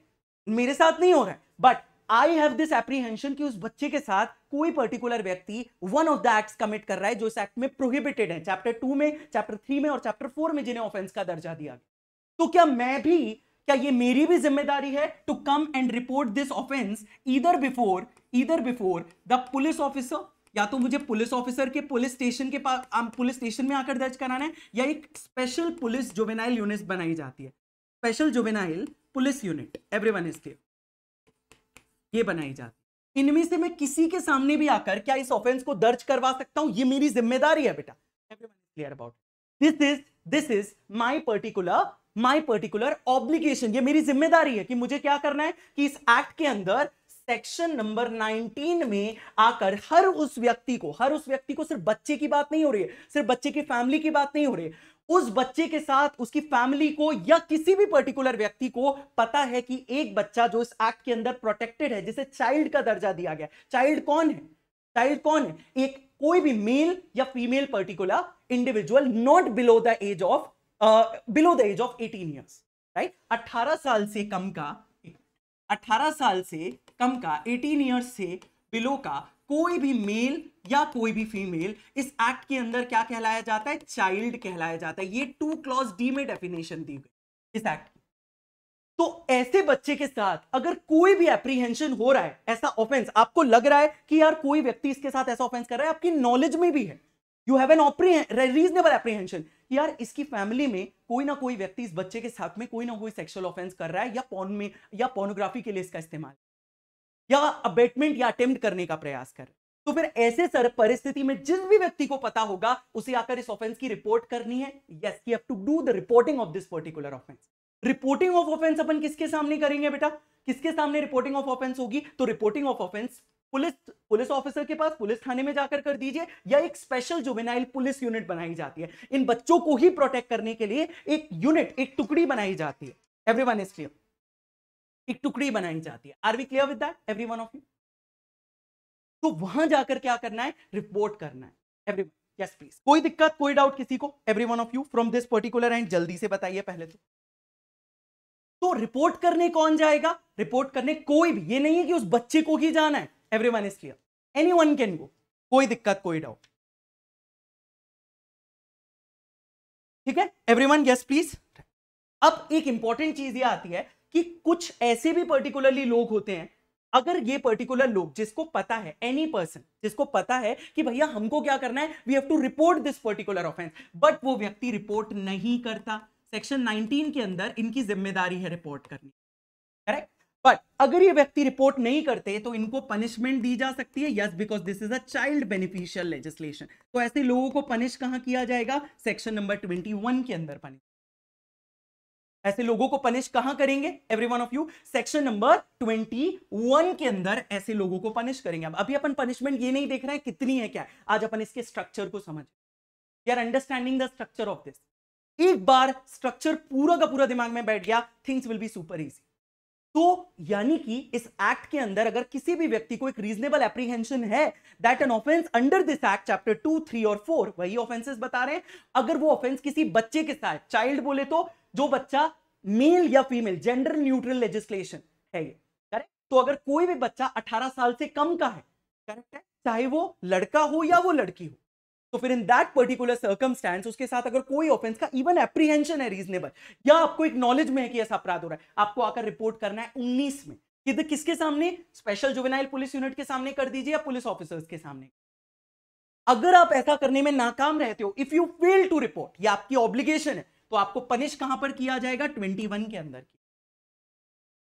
[SPEAKER 2] मेरे साथ नहीं हो रहा है but I have this apprehension कि उस बच्चे के साथ कोई पर्टिकुलर व्यक्ति one of the act commit कर रहा है जो इस एक्ट में प्रोहिबिटेड है चैप्टर टू में चैप्टर थ्री में और चैप्टर फोर में जिन्हें ऑफेंस का दर्जा दिया गया तो क्या मैं भी क्या ये मेरी भी जिम्मेदारी है to come and report this offence इधर बिफोर इधर बिफोर द पुलिस ऑफिसर या तो मुझे पुलिस ऑफिसर के पुलिस स्टेशन के पास पुलिस स्टेशन में आकर दर्ज कराना है या एक स्पेशल पुलिस जुबेनाइल यूनिट बनाई जाती है special juvenile police unit every one is ये बनाई जाती है इनमें से मैं किसी के सामने भी आकर क्या इस ऑफेंस को दर्ज करवा सकता हूं ये मेरी जिम्मेदारी है बेटा everyone clear about this is this is my particular my particular obligation ये मेरी जिम्मेदारी है कि मुझे क्या करना है कि इस एक्ट के अंदर सेक्शन नंबर 19 में आकर हर उस व्यक्ति को हर उस व्यक्ति को सिर्फ बच्चे की बात नहीं हो रही है सिर्फ बच्चे की फैमिली की बात नहीं हो रही है उस बच्चे के साथ उसकी फैमिली को या किसी भी पर्टिकुलर व्यक्ति को पता है कि एक बच्चा जो इस एक्ट के अंदर प्रोटेक्टेड है जिसे चाइल्ड का दर्जा दिया गया चाइल्ड कौन है चाइल्ड कौन है एक कोई भी मेल या female particular individual not below the age of below the age of eighteen years right अट्ठारह साल से कम का 18 साल से कम का 18 ईयर्स से बिलो का कोई भी मेल या कोई भी फीमेल इस एक्ट के अंदर क्या कहलाया जाता है चाइल्ड कहलाया जाता है ये टू क्लॉज डी में डेफिनेशन दी गई इस एक्ट की तो ऐसे बच्चे के साथ अगर कोई भी एप्रीहेंशन हो रहा है ऐसा ऑफेंस आपको लग रहा है कि यार कोई व्यक्ति इसके साथ ऐसा ऑफेंस कर रहा है आपकी नॉलेज में भी है you have an reasonable apprehension कि यार इसकी फैमिली में कोई ना कोई व्यक्ति इस बच्चे के साथ में कोई ना कोई सेक्सुअल ऑफेंस कर रहा है या पॉन में या पोर्नोग्राफी के लिए इसका इस्तेमाल या अबेटमेंट या अटेम्प्ट करने का प्रयास कर तो फिर ऐसे सर परिस्थिति में जिस भी व्यक्ति को पता होगा उसे आकर इस ऑफेंस की रिपोर्ट करनी है yes you have to do the reporting of this particular offence reporting of offence अपन किसके सामने करेंगे बेटा किसके सामने रिपोर्टिंग ऑफ ऑफेंस होगी तो reporting of offence police police officer के पास पुलिस थाने में जाकर कर दीजिए या एक स्पेशल जुबेनाइल पुलिस यूनिट बनाई जाती है इन बच्चों को ही प्रोटेक्ट करने के लिए एक यूनिट एक टुकड़ी बनाई जाती है एवरी वन इज क्लियर एक टुकड़ी बनाई जाती है are we clear with that every one of you तो वहां जाकर क्या करना है रिपोर्ट करना है एवरी यस प्लीज कोई दिक्कत कोई डाउट किसी को every one of you from this particular and जल्दी से बताइए पहले तो तो रिपोर्ट करने कौन जाएगा रिपोर्ट करने कोई भी ये नहीं है कि उस बच्चे को ही जाना है every one is clear any one can go कोई दिक्कत कोई डाउट ठीक है एवरी वन गेस प्लीज अब एक इंपॉर्टेंट चीज ये आती है कि कुछ ऐसे भी पर्टिकुलरली लोग होते हैं अगर ये पर्टिकुलर लोग जिसको पता है एनी पर्सन जिसको पता है कि भैया हमको क्या करना है we have to report this particular offence but वो व्यक्ति रिपोर्ट नहीं करता सेक्शन 19 के अंदर इनकी जिम्मेदारी है रिपोर्ट करनी करेक्ट बट अगर ये व्यक्ति रिपोर्ट नहीं करते तो इनको पनिशमेंट दी जा सकती है yes because this is a child beneficial legislation तो ऐसे लोगों को पनिश कहा किया जाएगा सेक्शन नंबर ट्वेंटी वन के अंदर पनिश ऐसे लोगों को पनिश कहां करेंगे every one of you section number twenty one के अंदर ऐसे लोगों को पनिश करेंगे अब अभी अपन पनिशमेंट ये नहीं देख रहे हैं कितनी है क्या है आज अपन इसके स्ट्रक्चर को समझ we are understanding the structure of this एक बार स्ट्रक्चर पूरा का पूरा दिमाग में बैठ गया things will be super easy तो यानी कि इस एक्ट के अंदर अगर किसी भी व्यक्ति को एक रीजनेबल एप्रीहेंशन है that an offence under this act chapter two three और फोर वही ऑफेंसेस बता रहे हैं अगर वो ऑफेंस किसी बच्चे के साथ चाइल्ड बोले तो जो बच्चा मेल या फीमेल जेंडर न्यूट्रल लेजिस्लेशन है ये करेक्ट तो अगर कोई भी बच्चा 18 साल से कम का है करेक्ट है चाहे वो लड़का हो या वो लड़की हो तो फिर इन दैट पर्टिकुलर सर्कमस्टेंस उसके साथ अगर कोई ऑफेंस का इवन एप्रीहेंशन है रीजनेबल या आपको एक नॉलेज में है कि ऐसा अपराध हो रहा है आपको आकर रिपोर्ट करना है उन्नीस में कि किसके सामने स्पेशल जुबेनाइल पुलिस यूनिट के सामने कर दीजिए या पुलिस ऑफिसर्स के सामने अगर आप ऐसा करने में नाकाम रहते हो if you fail to report या आपकी ऑब्लिगेशन है तो आपको पनिश कहां पर किया जाएगा वन के अंदर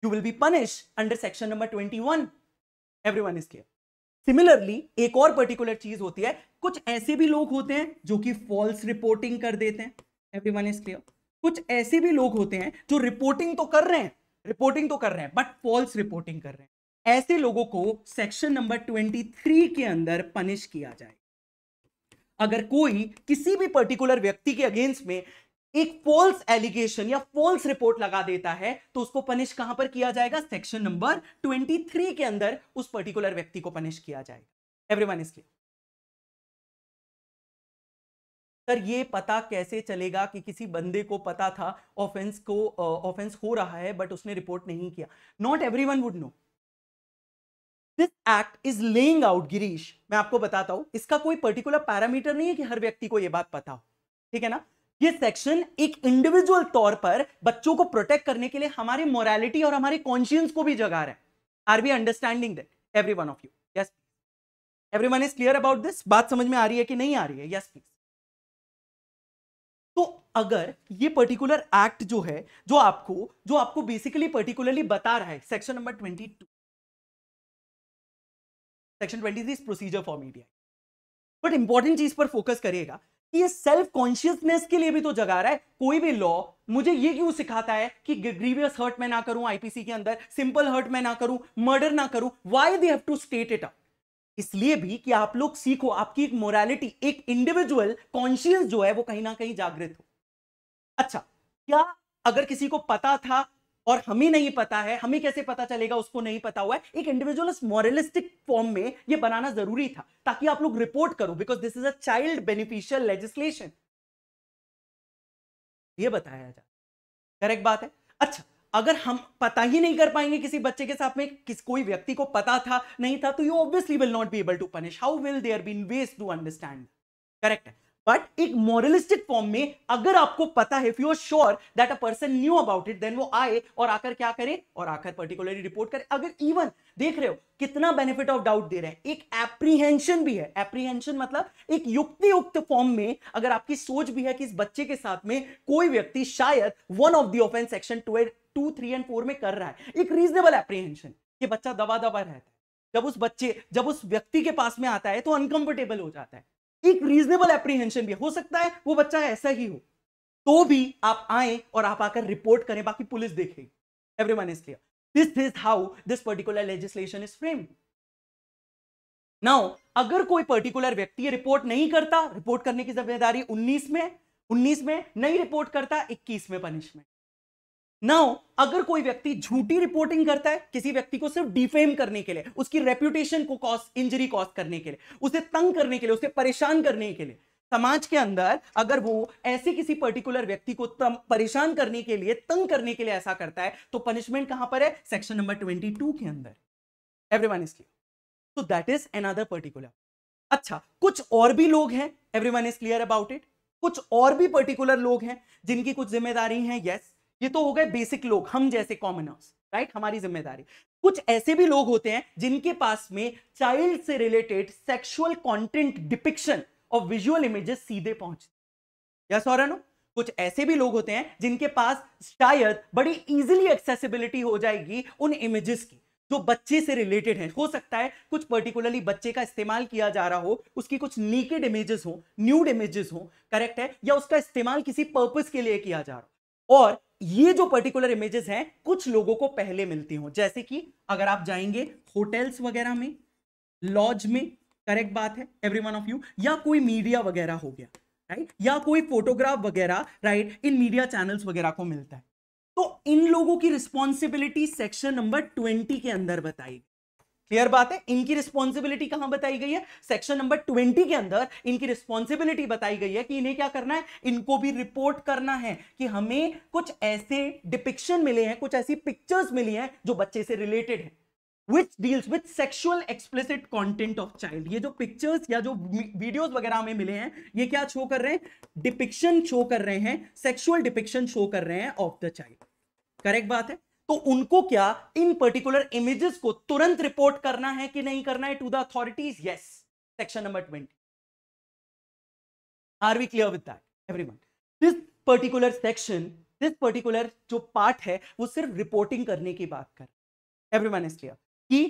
[SPEAKER 2] you will be punish under section number twenty one is clear similarly एक और पर्टिकुलर चीज होती है कुछ ऐसे भी लोग होते हैं जो कि फॉल्स रिपोर्टिंग कर देते हैं एवरी वन इज क्लियर कुछ ऐसे भी लोग होते हैं जो रिपोर्टिंग तो कर रहे हैं रिपोर्टिंग तो कर रहे हैं बट फॉल्स रिपोर्टिंग कर रहे हैं ऐसे लोगों को सेक्शन नंबर 23 के अंदर पनिश किया जाए अगर कोई किसी भी पर्टिकुलर व्यक्ति के अगेंस्ट में एक फॉल्स एलिगेशन या फॉल्स रिपोर्ट लगा देता है तो उसको पनिश कहां पर किया जाएगा सेक्शन नंबर 23 के अंदर उस पर्टिकुलर व्यक्ति को पनिश किया जाएगा एवरीवन इज क्लियर सर ये पता कैसे चलेगा कि किसी बंदे को पता था ऑफेंस को ऑफेंस हो रहा है बट उसने रिपोर्ट नहीं किया not every would know this act is laying out Girish मैं आपको बताता हूं इसका कोई पर्टिकुलर पैरामीटर नहीं है कि हर व्यक्ति को यह बात पता हो ठीक है ना ये सेक्शन एक इंडिविजुअल तौर पर बच्चों को प्रोटेक्ट करने के लिए हमारे मोरालिटी और हमारे कॉन्शियंस को भी जगा रहा है are we understanding that every one of you yes every one is clear about this बात समझ में आ रही है कि नहीं आ रही है यस yes, प्लीज तो अगर ये पर्टिकुलर एक्ट जो है जो आपको जो आपको बेसिकली पर्टिकुलरली बता रहा है section number twenty two section twenty three procedure for media but important चीज पर फोकस करिएगा ये सेल्फ कॉन्शियसनेस के लिए भी तो जगा रहा है कोई भी लॉ मुझे ये क्यों सिखाता है कि ग्रीवियस हर्ट में ना करूं आईपीसी के अंदर सिंपल हर्ट में ना करूं मर्डर ना करूं why they have to state it up इसलिए भी कि आप लोग सीखो आपकी एक मोरालिटी एक इंडिविजुअल कॉन्शियस जो है वो कहीं ना कहीं जागृत हो अच्छा क्या अगर किसी को पता था और हमें नहीं पता है हमें कैसे पता चलेगा उसको नहीं पता हुआ है एक इंडिविजुअल मॉरलिस्टिक फॉर्म में ये बनाना जरूरी था ताकि आप लोग रिपोर्ट करो because this is a child beneficial legislation ये बताया जाए करेक्ट बात है अच्छा अगर हम पता ही नहीं कर पाएंगे किसी बच्चे के साथ में किस कोई व्यक्ति को पता था नहीं था तो you obviously will not be able to punish how will there been waste to understand correct है बट एक मोरलिस्टिक फॉर्म में अगर आपको पता है if you are sure that a person knew about it then वो आए और आकर क्या करे और आकर पर्टिकुलरली रिपोर्ट करे अगर इवन देख रहे हो कितना बेनिफिट ऑफ डाउट दे रहे हैं एक एप्रीहेंशन भी है एप्रीहेंशन मतलब एक युक्ति युक्त फॉर्म में अगर आपकी सोच भी है कि इस बच्चे के साथ में कोई व्यक्ति शायद one of the offence section two two three and four में कर रहा है एक रीजनेबल एप्रीहेंशन ये बच्चा दबा दबा रहता है जब उस बच्चे जब उस व्यक्ति के पास में आता है तो अनकंफर्टेबल हो जाता है एक रीजनेबल एप्रीहेंशन भी हो सकता है वो बच्चा ऐसा ही हो तो भी आप आए और आप आकर रिपोर्ट करें बाकी पुलिस देखेगी every one is clear this is how this particular legislation is frame now अगर कोई पर्टिकुलर व्यक्ति रिपोर्ट नहीं करता रिपोर्ट करने की जिम्मेदारी 19 में 19 में नहीं रिपोर्ट करता 21 में पनिशमेंट नाउ अगर कोई व्यक्ति झूठी रिपोर्टिंग करता है किसी व्यक्ति को सिर्फ डिफेम करने के लिए उसकी रेप्यूटेशन को कॉज इंजरी कॉज करने के लिए उसे तंग करने के लिए उसे परेशान करने के लिए समाज के अंदर अगर वो ऐसे किसी पर्टिकुलर व्यक्ति को तम, परेशान करने के लिए तंग करने के लिए ऐसा करता है तो पनिशमेंट कहां पर है सेक्शन नंबर ट्वेंटी टू के अंदर everyone is clear so that is another particular अच्छा कुछ और भी लोग हैं everyone is clear about it कुछ और भी पर्टिकुलर लोग हैं जिनकी कुछ जिम्मेदारी है यस yes, ये तो हो गए बेसिक लोग हम जैसे कॉमनर्स राइट हमारी जिम्मेदारी कुछ ऐसे भी लोग होते हैं जिनके पास में चाइल्ड से रिलेटेड सेक्सुअल कंटेंट डिपिक्शन और विजुअल इमेजेस सीधे पहुंचते या कुछ ऐसे भी लोग होते हैं जिनके पास शायद बड़ी इजीली एक्सेसिबिलिटी हो जाएगी उन इमेजेस की जो बच्चे से रिलेटेड है हो सकता है कुछ पर्टिकुलरली बच्चे का इस्तेमाल किया जा रहा हो उसकी कुछ नीकेड इमेजेस हो न्यूड इमेजेस हो करेक्ट है या उसका इस्तेमाल किसी पर्पज के लिए किया जा रहा हो और ये जो पर्टिकुलर इमेजेस हैं कुछ लोगों को पहले मिलती हो जैसे कि अगर आप जाएंगे होटल्स वगैरह में लॉज में करेक्ट बात है एवरी वन ऑफ यू या कोई मीडिया वगैरह हो गया राइट या कोई फोटोग्राफ वगैरह राइट इन मीडिया चैनल्स वगैरह को मिलता है तो इन लोगों की रिस्पॉन्सिबिलिटी सेक्शन नंबर ट्वेंटी के अंदर बताई क्लियर बात है इनकी रिस्पॉन्सिबिलिटी कहां बताई गई है सेक्शन नंबर ट्वेंटी के अंदर इनकी रिस्पॉन्सिबिलिटी बताई गई है कि इन्हें क्या करना है इनको भी रिपोर्ट करना है कि हमें कुछ ऐसे डिपिक्शन मिले हैं कुछ ऐसी पिक्चर्स मिली हैं जो बच्चे से रिलेटेड है Which deals with sexual explicit content of child? ये जो पिक्चर्स या जो वीडियोस वगैरह हमें मिले हैं ये क्या शो कर रहे हैं डिपिक्शन शो कर रहे हैं सेक्शुअल डिपिक्शन शो कर रहे हैं ऑफ द चाइल्ड करेक्ट बात है तो उनको क्या इन पर्टिकुलर इमेजेस को तुरंत रिपोर्ट करना है कि नहीं करना है to the authorities yes section number twenty are we clear with that everyone this particular section this particular जो पार्ट है वो सिर्फ रिपोर्टिंग करने की बात कर एवरीवन इज क्लियर कि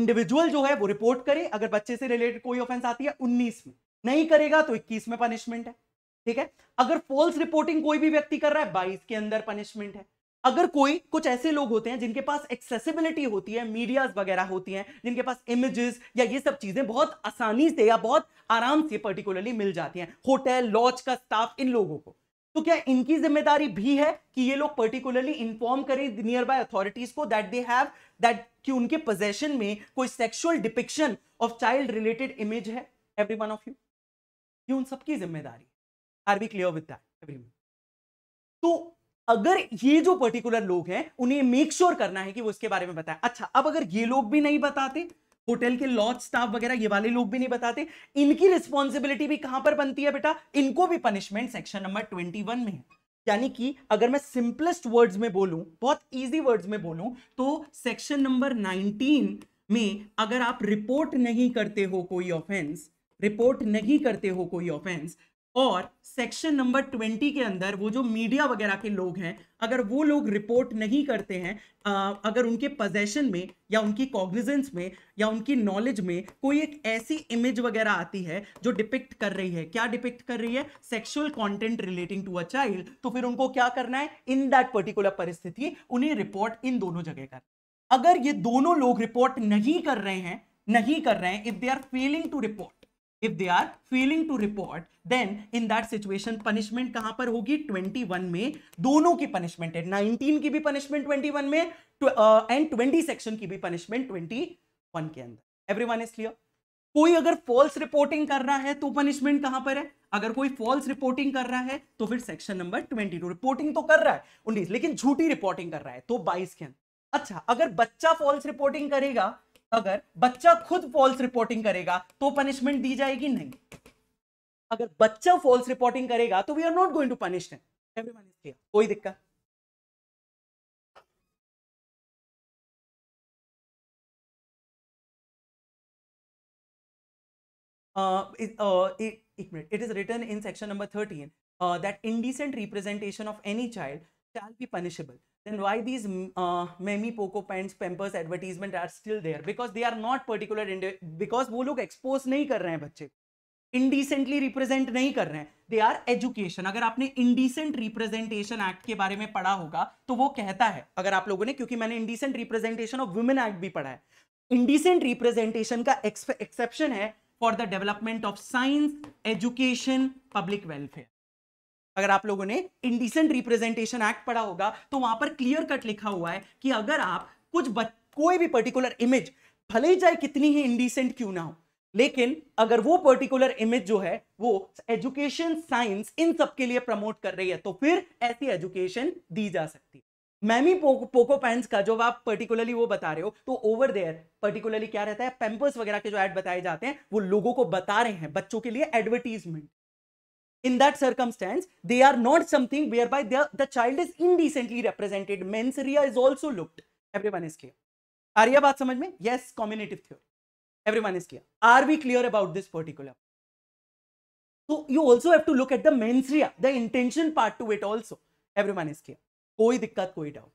[SPEAKER 2] इंडिविजुअल जो है वो रिपोर्ट करे अगर बच्चे से रिलेटेड कोई ऑफेंस आती है उन्नीस में नहीं करेगा तो इक्कीस में पनिशमेंट है ठीक है अगर फॉल्स रिपोर्टिंग कोई भी व्यक्ति कर रहा है बाईस के अंदर पनिशमेंट है अगर कोई कुछ ऐसे लोग होते हैं जिनके पास एक्सेसिबिलिटी होती है मीडियाज वगैरह होती हैं जिनके पास इमेजेस या ये सब चीजें बहुत आसानी से या बहुत आराम से पर्टिकुलरली मिल जाती हैं होटल लॉज का स्टाफ इन लोगों को तो क्या इनकी जिम्मेदारी भी है कि ये लोग पर्टिकुलरली इन्फॉर्म करें नियर बाय अथॉरिटीज को दैट दे हैव दैट कि उनके पोजेशन में कोई sexual depiction of child related image है एवरी वन ऑफ यू ये उन सबकी जिम्मेदारी are be clear with that every तो अगर ये जो पर्टिकुलर लोग हैं उन्हें मेक श्योर sure करना है कि वो इसके बारे में बताए अच्छा अब अगर ये लोग भी नहीं बताते होटल के लॉज स्टाफ वगैरह ये वाले लोग भी नहीं बताते इनकी रिस्पॉन्सिबिलिटी भी कहां पर बनती है बेटा इनको भी punishment section number twenty one में है यानी कि अगर मैं सिंपलेस्ट वर्ड्स में बोलूं बहुत इजी वर्ड्स में बोलूं तो सेक्शन नंबर 19 में अगर आप रिपोर्ट नहीं करते हो कोई ऑफेंस रिपोर्ट नहीं करते हो कोई ऑफेंस और सेक्शन नंबर ट्वेंटी के अंदर वो जो मीडिया वगैरह के लोग हैं अगर वो लोग रिपोर्ट नहीं करते हैं आ, अगर उनके पोजेशन में या उनकी कॉग्निजेंस में या उनकी नॉलेज में कोई एक ऐसी इमेज वगैरह आती है जो डिपिक्ट कर रही है क्या डिपिक्ट कर रही है sexual content relating to a child तो फिर उनको क्या करना है इन दैट पर्टिकुलर परिस्थिति उन्हें रिपोर्ट इन दोनों जगह कर अगर ये दोनों लोग रिपोर्ट नहीं कर रहे हैं नहीं कर रहे हैं if they are failing to report if they are failing to report then in that situation punishment कहां पर होगी 21 में दोनों की पनिशमेंट है 19 की भी पनिशमेंट 21 में एंड uh, 20 सेक्शन की भी पनिशमेंट 21 के अंदर एवरीवन इज क्लियर कोई अगर फॉल्स रिपोर्टिंग कर रहा है तो पनिशमेंट कहां पर है अगर कोई फॉल्स रिपोर्टिंग कर रहा है तो फिर section number twenty two reporting तो कर रहा है उन्नीस लेकिन झूठी रिपोर्टिंग कर रहा है तो बाईस के अंदर अच्छा अगर बच्चा फॉल्स रिपोर्टिंग करेगा अगर बच्चा खुद फॉल्स रिपोर्टिंग करेगा तो पनिशमेंट दी जाएगी नहीं अगर बच्चा फॉल्स रिपोर्टिंग करेगा तो we are not going to punish everyone कोई दिक्कत it is written in section number thirteen that indecent representation of any child shall be punishable then why these uh, memi poco pants pampers advertisement are still there because they are not particular because wo log expose nahi kar rahe hain bacche indecently represent nahi kar rahe हैं they are education अगर आपने indecent representation act के बारे में पढ़ा होगा तो वो कहता है अगर आप लोगों ने क्योंकि मैंने indecent representation of women act भी पढ़ा है इंडिसेंट रिप्रेजेंटेशन का exception hai for the development of science education public welfare अगर आप लोगों ने इंडिसेंट रिप्रेजेंटेशन एक्ट पढ़ा होगा तो वहां पर क्लियर कट लिखा हुआ है कि अगर आप कुछ कोई भी पर्टिकुलर इमेज भले ही चाहे कितनी ही इंडिसेंट क्यों ना हो लेकिन अगर वो पर्टिकुलर इमेज जो है वो एजुकेशन साइंस इन सब के लिए प्रमोट कर रही है तो फिर ऐसी एजुकेशन दी जा सकती है मैमी पोको, पोको पैंस का जो आप पर्टिकुलरली वो बता रहे हो तो ओवर देयर पर्टिकुलरली क्या रहता है पेम्पर्स वगैरह के जो एड बताए जाते हैं वो लोगों को बता रहे हैं बच्चों के लिए advertisement in that circumstance they are not something whereby the the child is indecently represented mens rea is also looked everyone is clear are you baat samajh mein yes commutative theory everyone is clear are we clear about this particular so you also have to look at the mens rea the intention part to it also everyone is clear koi dikkat koi doubt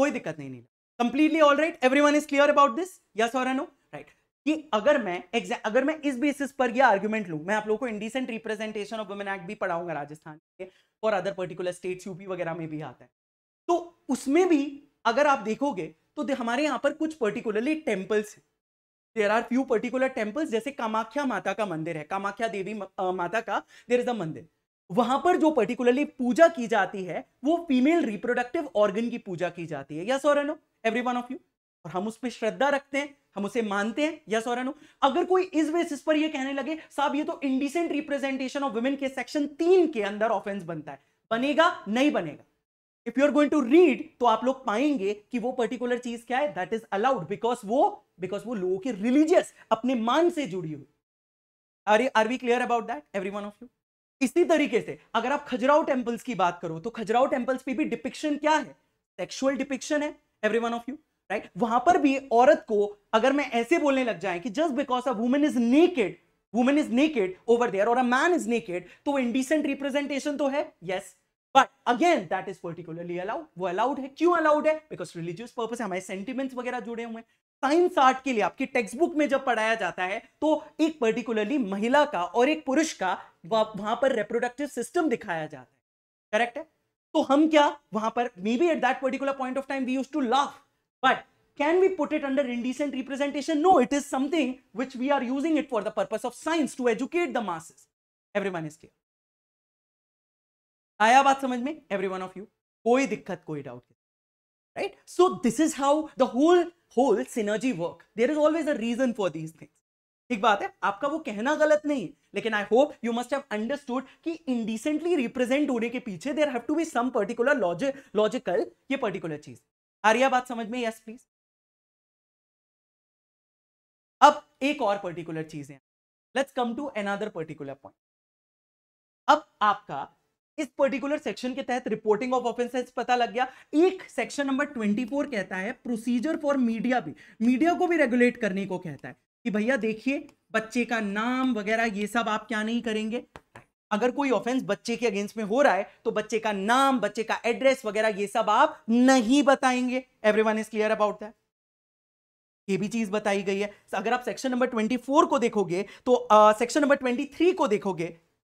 [SPEAKER 2] koi dikkat nahi nahi completely all right everyone is clear about this yes or no right कि अगर मैं अगर मैं इस basis पर यह argument लू मैं आप लोगों को indecent representation of women act भी पढ़ाऊंगा राजस्थान के और अदर पर्टिकुलर स्टेट यूपी वगैरह में भी आता है तो उसमें भी अगर आप देखोगे तो दे हमारे यहाँ पर कुछ पर्टिकुलरली टेम्पल्स हैं there are few particular temples जैसे कामाख्या माता का मंदिर है कामाख्या देवी आ, माता का देर इज अ मंदिर वहां पर जो पर्टिकुलरली पूजा की जाती है वो फीमेल रिप्रोडक्टिव ऑर्गन की पूजा की जाती है यस और एवरी वन ऑफ यू और हम उस पर श्रद्धा रखते हैं हम उसे मानते हैं यस और अगर कोई इस बेसिस पर ये कहने लगे साहब ये तो इंडिसेंट रिप्रेजेंटेशन ऑफ वुमेन के सेक्शन तीन के अंदर ऑफेंस बनता है बनेगा नहीं बनेगा if you are going to read तो आप लोग पाएंगे कि वो पर्टिकुलर चीज क्या है दैट इज अलाउड बिकॉज वो बिकॉज वो लोगों के रिलीजियस अपने मान से जुड़ी हुई are you are we clear about that every one of you इसी तरीके से अगर आप खजराव टेम्पल्स की बात करो तो खजराव टेम्पल्स पे भी डिपिक्शन क्या है सेक्शुअल डिपिक्शन है every one of you right वहां पर भी औरत को अगर मैं ऐसे बोलने लग जाए कि just because a women is naked women is naked over there और अ मैन इज नेकेड तो वो इंडिसेंट रिप्रेजेंटेशन तो है yes yes. But again that is particularly allowed वो अलाउड है क्यों अलाउड है बिकॉज रिलीजियस पर्पज हमारे सेंटिमेंट्स वगैरह जुड़े हुए हैं साइंस आर्ट के लिए आपकी टेक्स्ट बुक में जब पढ़ाया जाता है तो एक पर्टिकुलरली महिला का और एक पुरुष का वहां पर रिप्रोडक्टिव सिस्टम दिखाया जाता है करेक्ट है तो हम क्या वहां पर maybe at that particular point of time we use to laugh But can we put it under indecent representation? No, it is something which we are using it for the purpose of science to educate the masses. Everyone is clear. आया बात समझ में every one of you कोई दिक्कत कोई doubt right so this is how the whole whole synergy work there is always a reason for these things ठीक बात है आपका वो कहना गलत नहीं है लेकिन I hope you must have understood कि इंडिसेंटली रिप्रेजेंट होने के पीछे there have to be some particular logical ये पर्टिकुलर चीज आर्या बात समझ में यस प्लीज अब एक और पर्टिकुलर चीज है let's come to another particular point अब आपका इस पर्टिकुलर सेक्शन के तहत रिपोर्टिंग ऑफ ऑफेंसेस पता लग गया एक सेक्शन नंबर 24 कहता है प्रोसीजर फॉर मीडिया भी मीडिया को भी रेगुलेट करने को कहता है कि भैया देखिए बच्चे का नाम वगैरह ये सब आप क्या नहीं करेंगे अगर कोई ऑफेंस बच्चे के अगेंस्ट में हो रहा है तो बच्चे का नाम बच्चे का एड्रेस वगैरह ये सब आप नहीं बताएंगे everyone is clear about that ये भी चीज बताई गई है अगर आप सेक्शन नंबर 24 को देखोगे तो सेक्शन नंबर 23 को देखोगे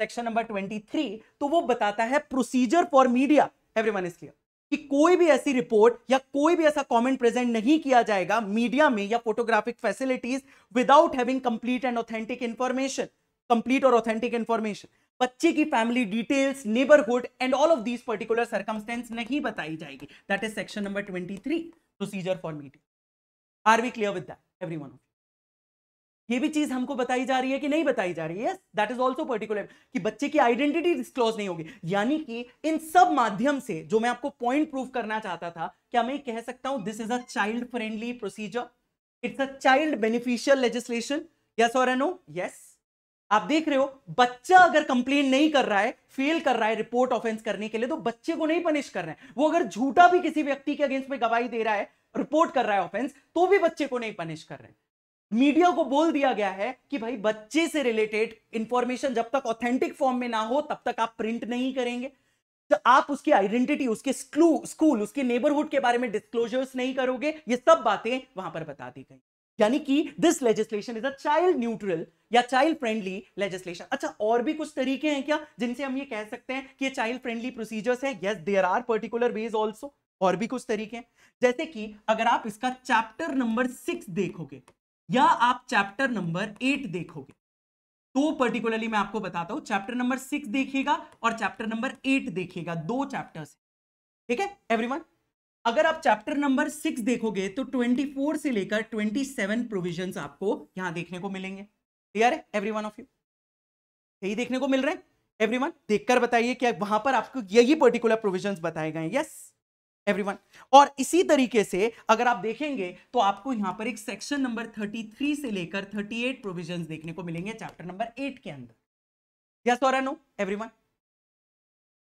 [SPEAKER 2] सेक्शन नंबर 23 तो वो बताता है procedure for media everyone is clear कि कोई भी ऐसी रिपोर्ट या कोई भी ऐसा कमेंट प्रेजेंट नहीं किया जाएगा मीडिया में या photographic facilities without having complete and authentic information complete और ऑथेंटिक इंफॉर्मेशन बच्चे की family details neighbourhood and all of these particular circumstance नहीं बताई जाएगी that is section number twenty three procedure for meeting are we clear with every one ये भी चीज हमको बताई जा रही है कि नहीं बताई जा रही है yes that is also particular कि बच्चे की आइडेंटिटी डिस्क्लोज नहीं होगी यानी कि इन सब माध्यम से जो मैं आपको पॉइंट प्रूव करना चाहता था क्या मैं कह सकता हूं this is a child friendly procedure it's a child beneficial legislation yes और नो यस आप देख रहे हो बच्चा अगर कंप्लेन नहीं कर रहा है फेल कर रहा है रिपोर्ट ऑफेंस करने के लिए तो बच्चे को नहीं पनिश कर रहे हैं वो अगर झूठा भी किसी व्यक्ति के अगेंस्ट में गवाही दे रहा है रिपोर्ट कर रहा है ऑफेंस तो भी बच्चे को नहीं पनिश कर रहे हैं मीडिया को बोल दिया गया है कि भाई बच्चे से रिलेटेड इंफॉर्मेशन जब तक ऑथेंटिक फॉर्म में ना हो तब तक आप प्रिंट नहीं करेंगे तो आप उसकी आइडेंटिटी उसके स्कूल उसके नेबरहुड के बारे में डिस्क्लोजर्स नहीं करोगे ये सब बातें वहां पर बता दी गई यानी कि this legislation is a child neutral या चाइल्ड फ्रेंडली लेजिस्लेशन अच्छा और भी कुछ तरीके हैं क्या जिनसे हम ये कह सकते हैं कि ये चाइल्ड फ्रेंडली प्रोसीजर्स है yes there are particular ways also और भी कुछ तरीके हैं जैसे कि अगर आप इसका चैप्टर नंबर सिक्स देखोगे या आप चैप्टर नंबर एट देखोगे तो पर्टिकुलरली मैं आपको बताता हूं चैप्टर नंबर सिक्स देखिएगा और चैप्टर नंबर एट देखिएगा दो चैप्टर्स ठीक है एवरीवन अगर आप चैप्टर नंबर सिक्स देखोगे तो 24 से लेकर 27 प्रोविजंस आपको यहां देखने को मिलेंगे क्लियर है एवरी वन ऑफ यू यही देखने को मिल रहे हैं एवरीवन देखकर बताइए क्या वहां पर आपको यही पर्टिकुलर प्रोविजन बताए गए यस एवरीवन और इसी तरीके से अगर आप देखेंगे तो आपको यहां पर एक सेक्शन नंबर 33 से लेकर 38 प्रोविजंस देखने को मिलेंगे चैप्टर नंबर एट के अंदर यस और नो एवरीवन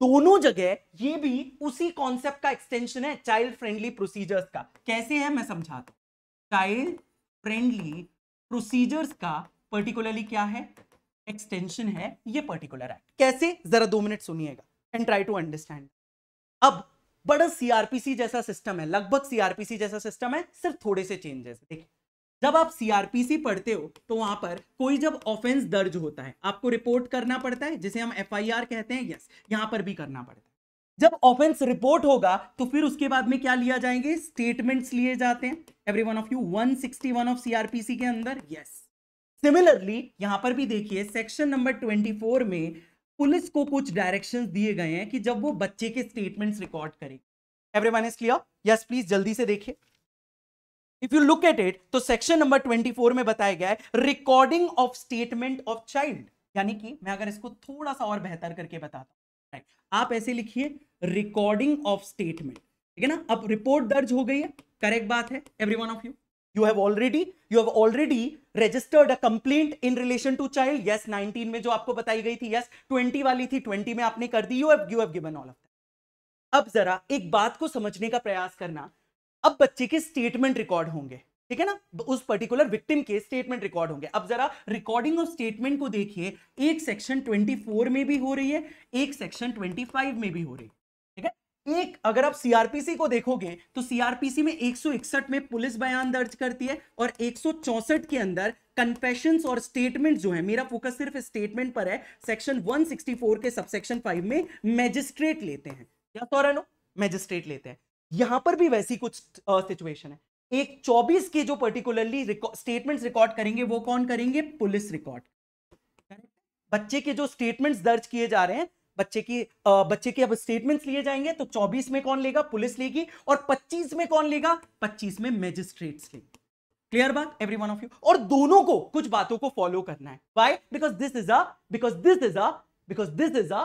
[SPEAKER 2] दोनों जगह ये भी उसी कॉन्सेप्ट का एक्सटेंशन है चाइल्ड फ्रेंडली प्रोसीजर्स का कैसे है मैं समझाता हूं चाइल्ड फ्रेंडली प्रोसीजर्स का पर्टिकुलरली क्या है एक्सटेंशन है ये पर्टिकुलर एक्ट कैसे जरा दो मिनट सुनिएगा एंड ट्राई टू अंडरस्टैंड अब बड़ा सीआरपीसी जैसा सिस्टम है लगभग सीआरपीसी जैसा सिस्टम है सिर्फ थोड़े से चेंजेस देखिए जब आप सीआरपीसी पढ़ते हो तो वहां पर कोई जब ऑफेंस दर्ज होता है आपको रिपोर्ट करना पड़ता है जिसे हम एफआईआर कहते हैं यस यहां पर भी करना पड़ता है जब ऑफेंस रिपोर्ट होगा तो फिर उसके बाद में क्या लिया जाएंगे स्टेटमेंट्स लिए जाते हैं every one of you 161 of CrPC के अंदर यस सिमिलरली यहां पर भी देखिए सेक्शन नंबर 24 में पुलिस को कुछ डायरेक्शंस दिए गए हैं कि जब वो बच्चे के स्टेटमेंट्स रिकॉर्ड करेगी one is clear yes please जल्दी से देखिए if you look at it तो सेक्शन नंबर 24 में बताया गया है recording of statement of child यानी कि मैं अगर इसको थोड़ा सा और बेहतर करके बताता हूँ आप ऐसे लिखिए रिकॉर्डिंग ऑफ स्टेटमेंट ठीक है ना अब रिपोर्ट दर्ज हो गई है करेक्ट बात है every one of you you have already you have already registered a complaint in relation to child yes 19 में जो आपको बताई गई थी यस yes, 20 वाली थी 20 में आपने कर दी you have you have given all of अब जरा एक बात को समझने का प्रयास करना अब बच्चे के स्टेटमेंट रिकॉर्ड होंगे ठीक है ना उस पर्टिकुलर विक्टिम के स्टेटमेंट रिकॉर्ड होंगे अब जरा रिकॉर्डिंग ऑफ स्टेटमेंट को देखिए एक सेक्शन 24 में भी हो रही है एक सेक्शन 25 में भी हो रही है ठीक है एक अगर आप सीआरपीसी को देखोगे तो सीआरपीसी में 161 में पुलिस बयान दर्ज करती है और 164 के अंदर कन्फेशन और स्टेटमेंट जो है मेरा फोकस सिर्फ स्टेटमेंट पर है सेक्शन 164 के सबसेक्शन फाइव में मैजिस्ट्रेट लेते हैं या तो मैजिस्ट्रेट लेते हैं यहां पर भी वैसी कुछ सिचुएशन है एक 24 के जो पर्टिकुलरली स्टेटमेंट्स रिकॉर्ड करेंगे वो कौन करेंगे पुलिस रिकॉर्ड बच्चे के जो स्टेटमेंट्स दर्ज किए जा रहे हैं बच्चे की आ, बच्चे के अब स्टेटमेंट्स लिए जाएंगे तो 24 में कौन लेगा पुलिस लेगी और 25 में कौन लेगा 25 में मैजिस्ट्रेट्स लेगी क्लियर बात एवरी वन ऑफ यू और दोनों को कुछ बातों को फॉलो करना है why because this is a because this is a because this is a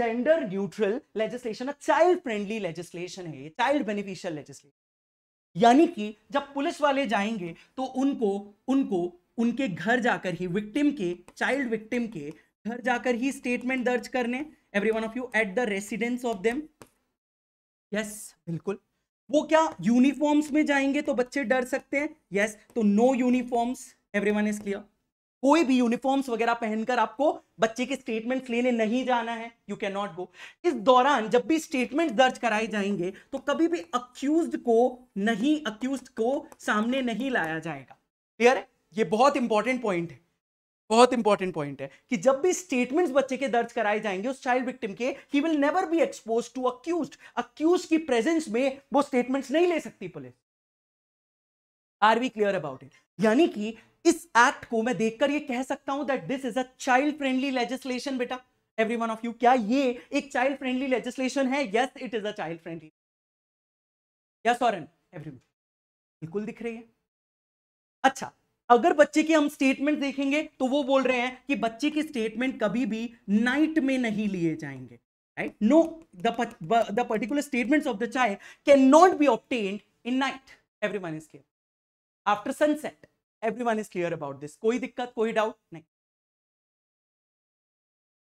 [SPEAKER 2] gender neutral legislation child friendly legislation है चाइल्ड बेनिफिशियल लेजिस्लेशन यानी कि जब पुलिस वाले जाएंगे तो उनको उनको उनके घर जाकर ही विक्टिम के चाइल्ड विक्टिम के घर जाकर ही स्टेटमेंट दर्ज करने every one of you at the residence of them yes बिल्कुल वो क्या यूनिफॉर्म्स में जाएंगे तो बच्चे डर सकते हैं यस yes, तो no uniforms every one is clear कोई भी यूनिफॉर्म्स वगैरह पहनकर आपको बच्चे के स्टेटमेंट्स लेने नहीं जाना है यू कैन नॉट गो इस दौरान जब भी स्टेटमेंट दर्ज कराए जाएंगे तो कभी भी अक्यूज को नहीं अक्यूज को सामने नहीं लाया जाएगा क्लियर है ये बहुत इंपॉर्टेंट पॉइंट है बहुत इंपॉर्टेंट पॉइंट है कि जब भी स्टेटमेंट्स बच्चे के दर्ज कराए जाएंगे उस चाइल्ड विक्टिम के ही will never be expose to accuse accuse की प्रेजेंस में वो स्टेटमेंट्स नहीं ले सकती police are we clear about it यानी कि इस एक्ट को मैं देखकर ये कह सकता हूं that this is a child friendly legislation बेटा एवरी वन ऑफ यू क्या ये एक चाइल्ड फ्रेंडली लेजिस्लेशन है yes it is a child friendly yes और एवरीवन बिल्कुल दिख रही है अच्छा अगर बच्चे की हम स्टेटमेंट देखेंगे तो वो बोल रहे हैं कि बच्चे की स्टेटमेंट कभी भी नाइट में नहीं लिए जाएंगे right no the particular statement of the child cannot be be in night every one is clear after sunset one is clear about this कोई दिक्कत कोई डाउट नहीं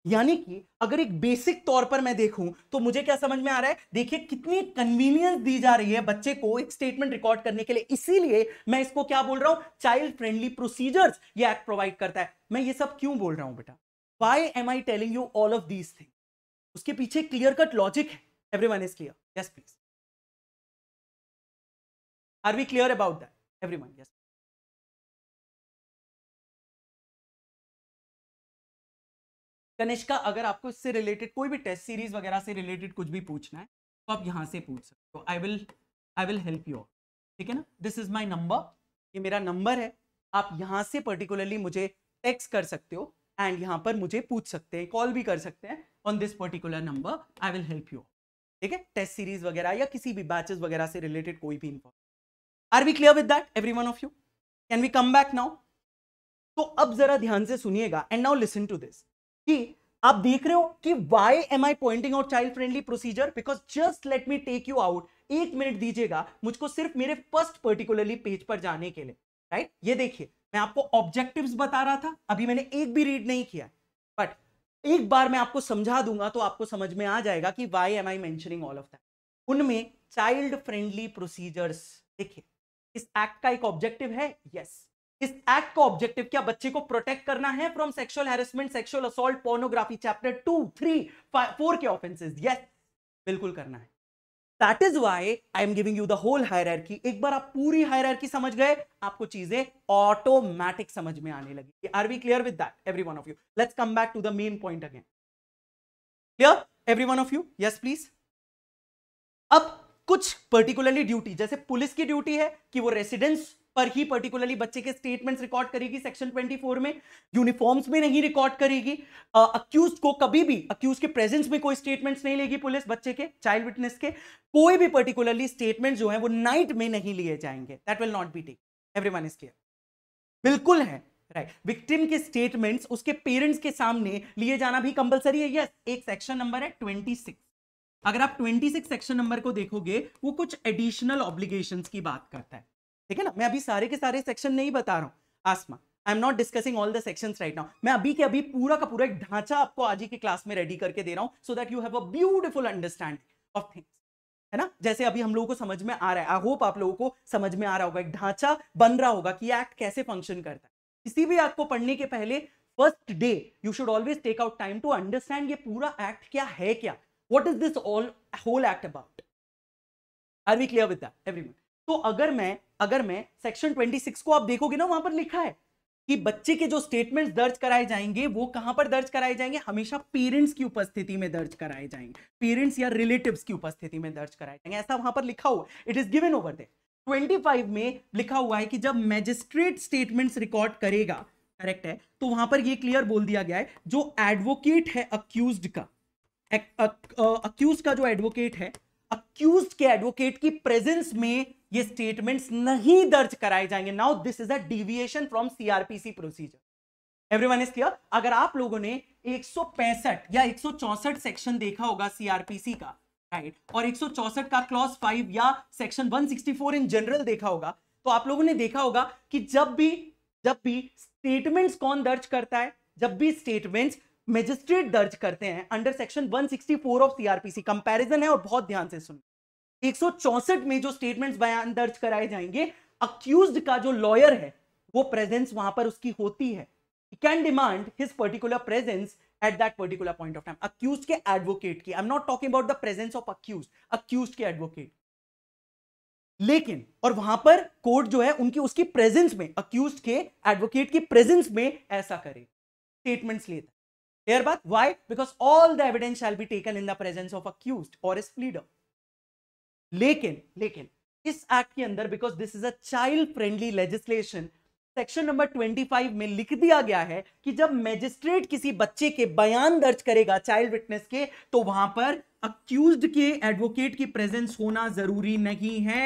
[SPEAKER 2] यानी कि अगर एक बेसिक तौर पर मैं देखूं तो मुझे क्या समझ में आ रहा है देखिए कितनी कन्वीनियंस दी जा रही है बच्चे को एक स्टेटमेंट रिकॉर्ड करने के लिए इसीलिए मैं इसको क्या बोल रहा हूं चाइल्ड फ्रेंडली प्रोसीजर्स ये एक्ट प्रोवाइड करता है मैं ये सब क्यों बोल रहा हूं बेटा why am I telling you all of these thing उसके पीछे क्लियर कट लॉजिक है every one is clear yes please
[SPEAKER 1] are we clear about that every one yes
[SPEAKER 2] Kanishka अगर आपको इससे रिलेटेड कोई भी टेस्ट सीरीज वगैरह से रिलेटेड कुछ भी पूछना है तो आप यहाँ से पूछ सकते हो I will I will help you ठीक है ना दिस इज माई नंबर ये मेरा नंबर है आप यहाँ से पर्टिकुलरली मुझे टेक्स्ट कर सकते हो एंड यहाँ पर मुझे पूछ सकते हैं कॉल भी कर सकते हैं on this particular number I will help you ठीक है टेस्ट सीरीज वगैरह या किसी भी बैचेस वगैरह से रिलेटेड कोई भी information are we clear with that every one of you can we come back now तो अब जरा ध्यान से सुनिएगा and now listen to this कि आप देख रहे हो कि why am I pointing out child friendly procedure because just let me take you out एक मिनट दीजिएगा मुझको सिर्फ मेरे फर्स्ट पर्टिकुलरली पेज पर जाने के लिए राइट ये देखिए मैं आपको ऑब्जेक्टिव्स बता रहा था अभी मैंने एक भी रीड नहीं किया बट एक बार मैं आपको समझा दूंगा तो आपको समझ में आ जाएगा कि why am I mentioning all of उनमें चाइल्ड फ्रेंडली प्रोसीजर्स देखिए इस एक्ट का एक ऑब्जेक्टिव है यस yes. इस एक्ट का ऑब्जेक्टिव क्या बच्चे को प्रोटेक्ट करना है from sexual harassment sexual assault pornography chapter two three four के ऑफेंसेज यस बिल्कुल करना है That is why I am giving you the whole hierarchy. एक बार आप पूरी hierarchy समझ गए आपको चीजें automatic समझ में आने लगी are we clear with that? Every one of you Let's come back to the main point again clear every one of you Yes, please अब कुछ पर्टिकुलरली ड्यूटी जैसे पुलिस की ड्यूटी है कि वो रेसिडेंस पर ही पर्टिकुलरली बच्चे के स्टेटमेंट्स रिकॉर्ड करेगी सेक्शन 24 में यूनिफॉर्म्स में नहीं रिकॉर्ड करेगी अक्यूज को कभी भी अक्यूज के प्रेजेंस में कोई स्टेटमेंट्स नहीं लेगी पुलिस बच्चे के चाइल्ड विटनेस के कोई भी पर्टिकुलरली स्टेटमेंट जो है वो नाइट में नहीं लिए जाएंगे that will not be take everyone is clear बिल्कुल है राइट right. विक्टिम के स्टेटमेंट्स उसके पेरेंट्स के सामने लिए जाना भी कंपलसरी है यस yes, एक सेक्शन नंबर है ट्वेंटी सिक्स अगर आप 26 सेक्शन नंबर को देखोगे वो कुछ एडिशनल ऑब्लिगेशंस की बात करता है ठीक है ना मैं अभी सारे के सारे सेक्शन नहीं बता रहा हूँ Asma I am not discussing all the section right now मैं अभी के अभी पूरा का पूरा एक ढांचा आपको आज ही की क्लास में रेडी करके दे रहा हूँ so that you have a beautiful understanding of things है ना जैसे अभी हम लोगों को समझ में आ रहा है आई होप आप लोगों को समझ में आ रहा होगा एक ढांचा बन रहा होगा कि एक्ट कैसे फंक्शन करता है किसी भी एक्ट को पढ़ने के पहले first day you should always take out time to understand ये पूरा एक्ट क्या है क्या what is this all whole act about are we clear with every everyone तो अगर मैं अगर मैं सेक्शन 26 को आप देखोगे ना वहां पर लिखा है कि बच्चे के जो स्टेटमेंट्स दर्ज कराए जाएंगे वो कहां पर दर्ज कराए जाएंगे हमेशा पेरेंट्स की उपस्थिति में दर्ज कराए जाएंगे पेरेंट्स या रिलेटिव्स की उपस्थिति में दर्ज कराए जाएंगे ऐसा वहां पर लिखा हुआ it is given over there 25 में लिखा हुआ है कि जब मैजिस्ट्रेट स्टेटमेंट्स रिकॉर्ड करेगा करेक्ट है तो वहां पर यह क्लियर बोल दिया गया है जो एडवोकेट है अक्यूज का अक्यूज का जो एडवोकेट है अक्यूज के एडवोकेट की प्रेजेंस में ये स्टेटमेंट्स नहीं दर्ज कराए जाएंगे now this is a deviation from CrPC procedure everyone is clear अगर आप लोगों ने 165 या 164 सेक्शन देखा होगा सीआरपीसी का राइट right? और 164 का क्लॉज 5 या सेक्शन 164 इन जनरल देखा होगा तो आप लोगों ने देखा होगा कि जब भी जब भी स्टेटमेंट्स कौन दर्ज करता है जब भी स्टेटमेंट्स मजिस्ट्रेट दर्ज करते हैं under section 164 of CrPC comparison है और बहुत ध्यान से सुन एक में जो स्टेटमेंट्स बयान दर्ज कराए जाएंगे अक्यूज का जो लॉयर है वो प्रेजेंस वहां पर उसकी होती है can demand his particular presence at that particular point of time accuse के एडवोकेट की I am not talking about the presence of accuse accuse के एडवोकेट लेकिन और वहां पर कोर्ट जो है उनकी उसकी प्रेजेंस में अक्यूज के एडवोकेट की प्रेजेंस में ऐसा करे स्टेटमेंट्स लेता है बात why because all the evidence shall be taken in the presence of accuse और इज प्लीडर लेकिन लेकिन इस एक्ट के अंदर because this is a child friendly legislation section number 25 में लिख दिया गया है कि जब मैजिस्ट्रेट किसी बच्चे के बयान दर्ज करेगा चाइल्ड विटनेस के तो वहां पर अक्यूज के एडवोकेट की प्रेजेंस होना जरूरी नहीं है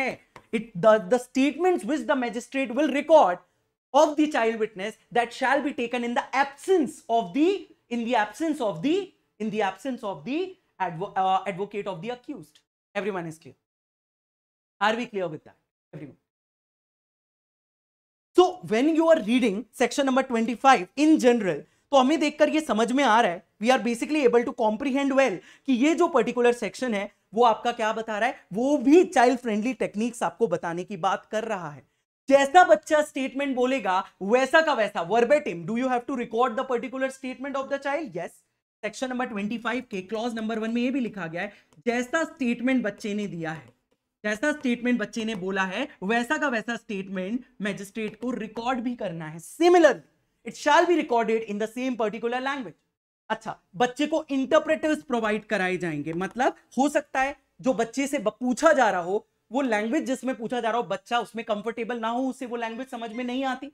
[SPEAKER 2] it the statement which the magistrate will record of the child witness that shall be taken in the absence of the in the absence of the in the absence of the advocate of the accuse every is clear Are we clear with that? Everyone. So when you are reading section number 25 in general, तो हमें देखकर ये समझ में आ रहा है we are basically able to comprehend well कि ये जो पर्टिकुलर सेक्शन है वो आपका क्या बता रहा है वो भी चाइल्ड फ्रेंडली टेक्निक्स आपको बताने की बात कर रहा है जैसा बच्चा स्टेटमेंट बोलेगा वैसा का वैसा verbatim do you have to record the particular statement of the child yes section number twenty के क्लॉज नंबर वन में यह भी लिखा गया है जैसा स्टेटमेंट बच्चे ने दिया है जैसा स्टेटमेंट बच्चे ने बोला है वैसा का वैसा स्टेटमेंट मैजिस्ट्रेट को रिकॉर्ड भी करना है similar it shall be recorded in the same particular language अच्छा बच्चे को इंटरप्रेटर्स प्रोवाइड कराए जाएंगे मतलब हो सकता है जो बच्चे से पूछा जा रहा हो वो लैंग्वेज जिसमें पूछा जा रहा हो बच्चा उसमें कंफर्टेबल ना हो उसे वो लैंग्वेज समझ में नहीं आती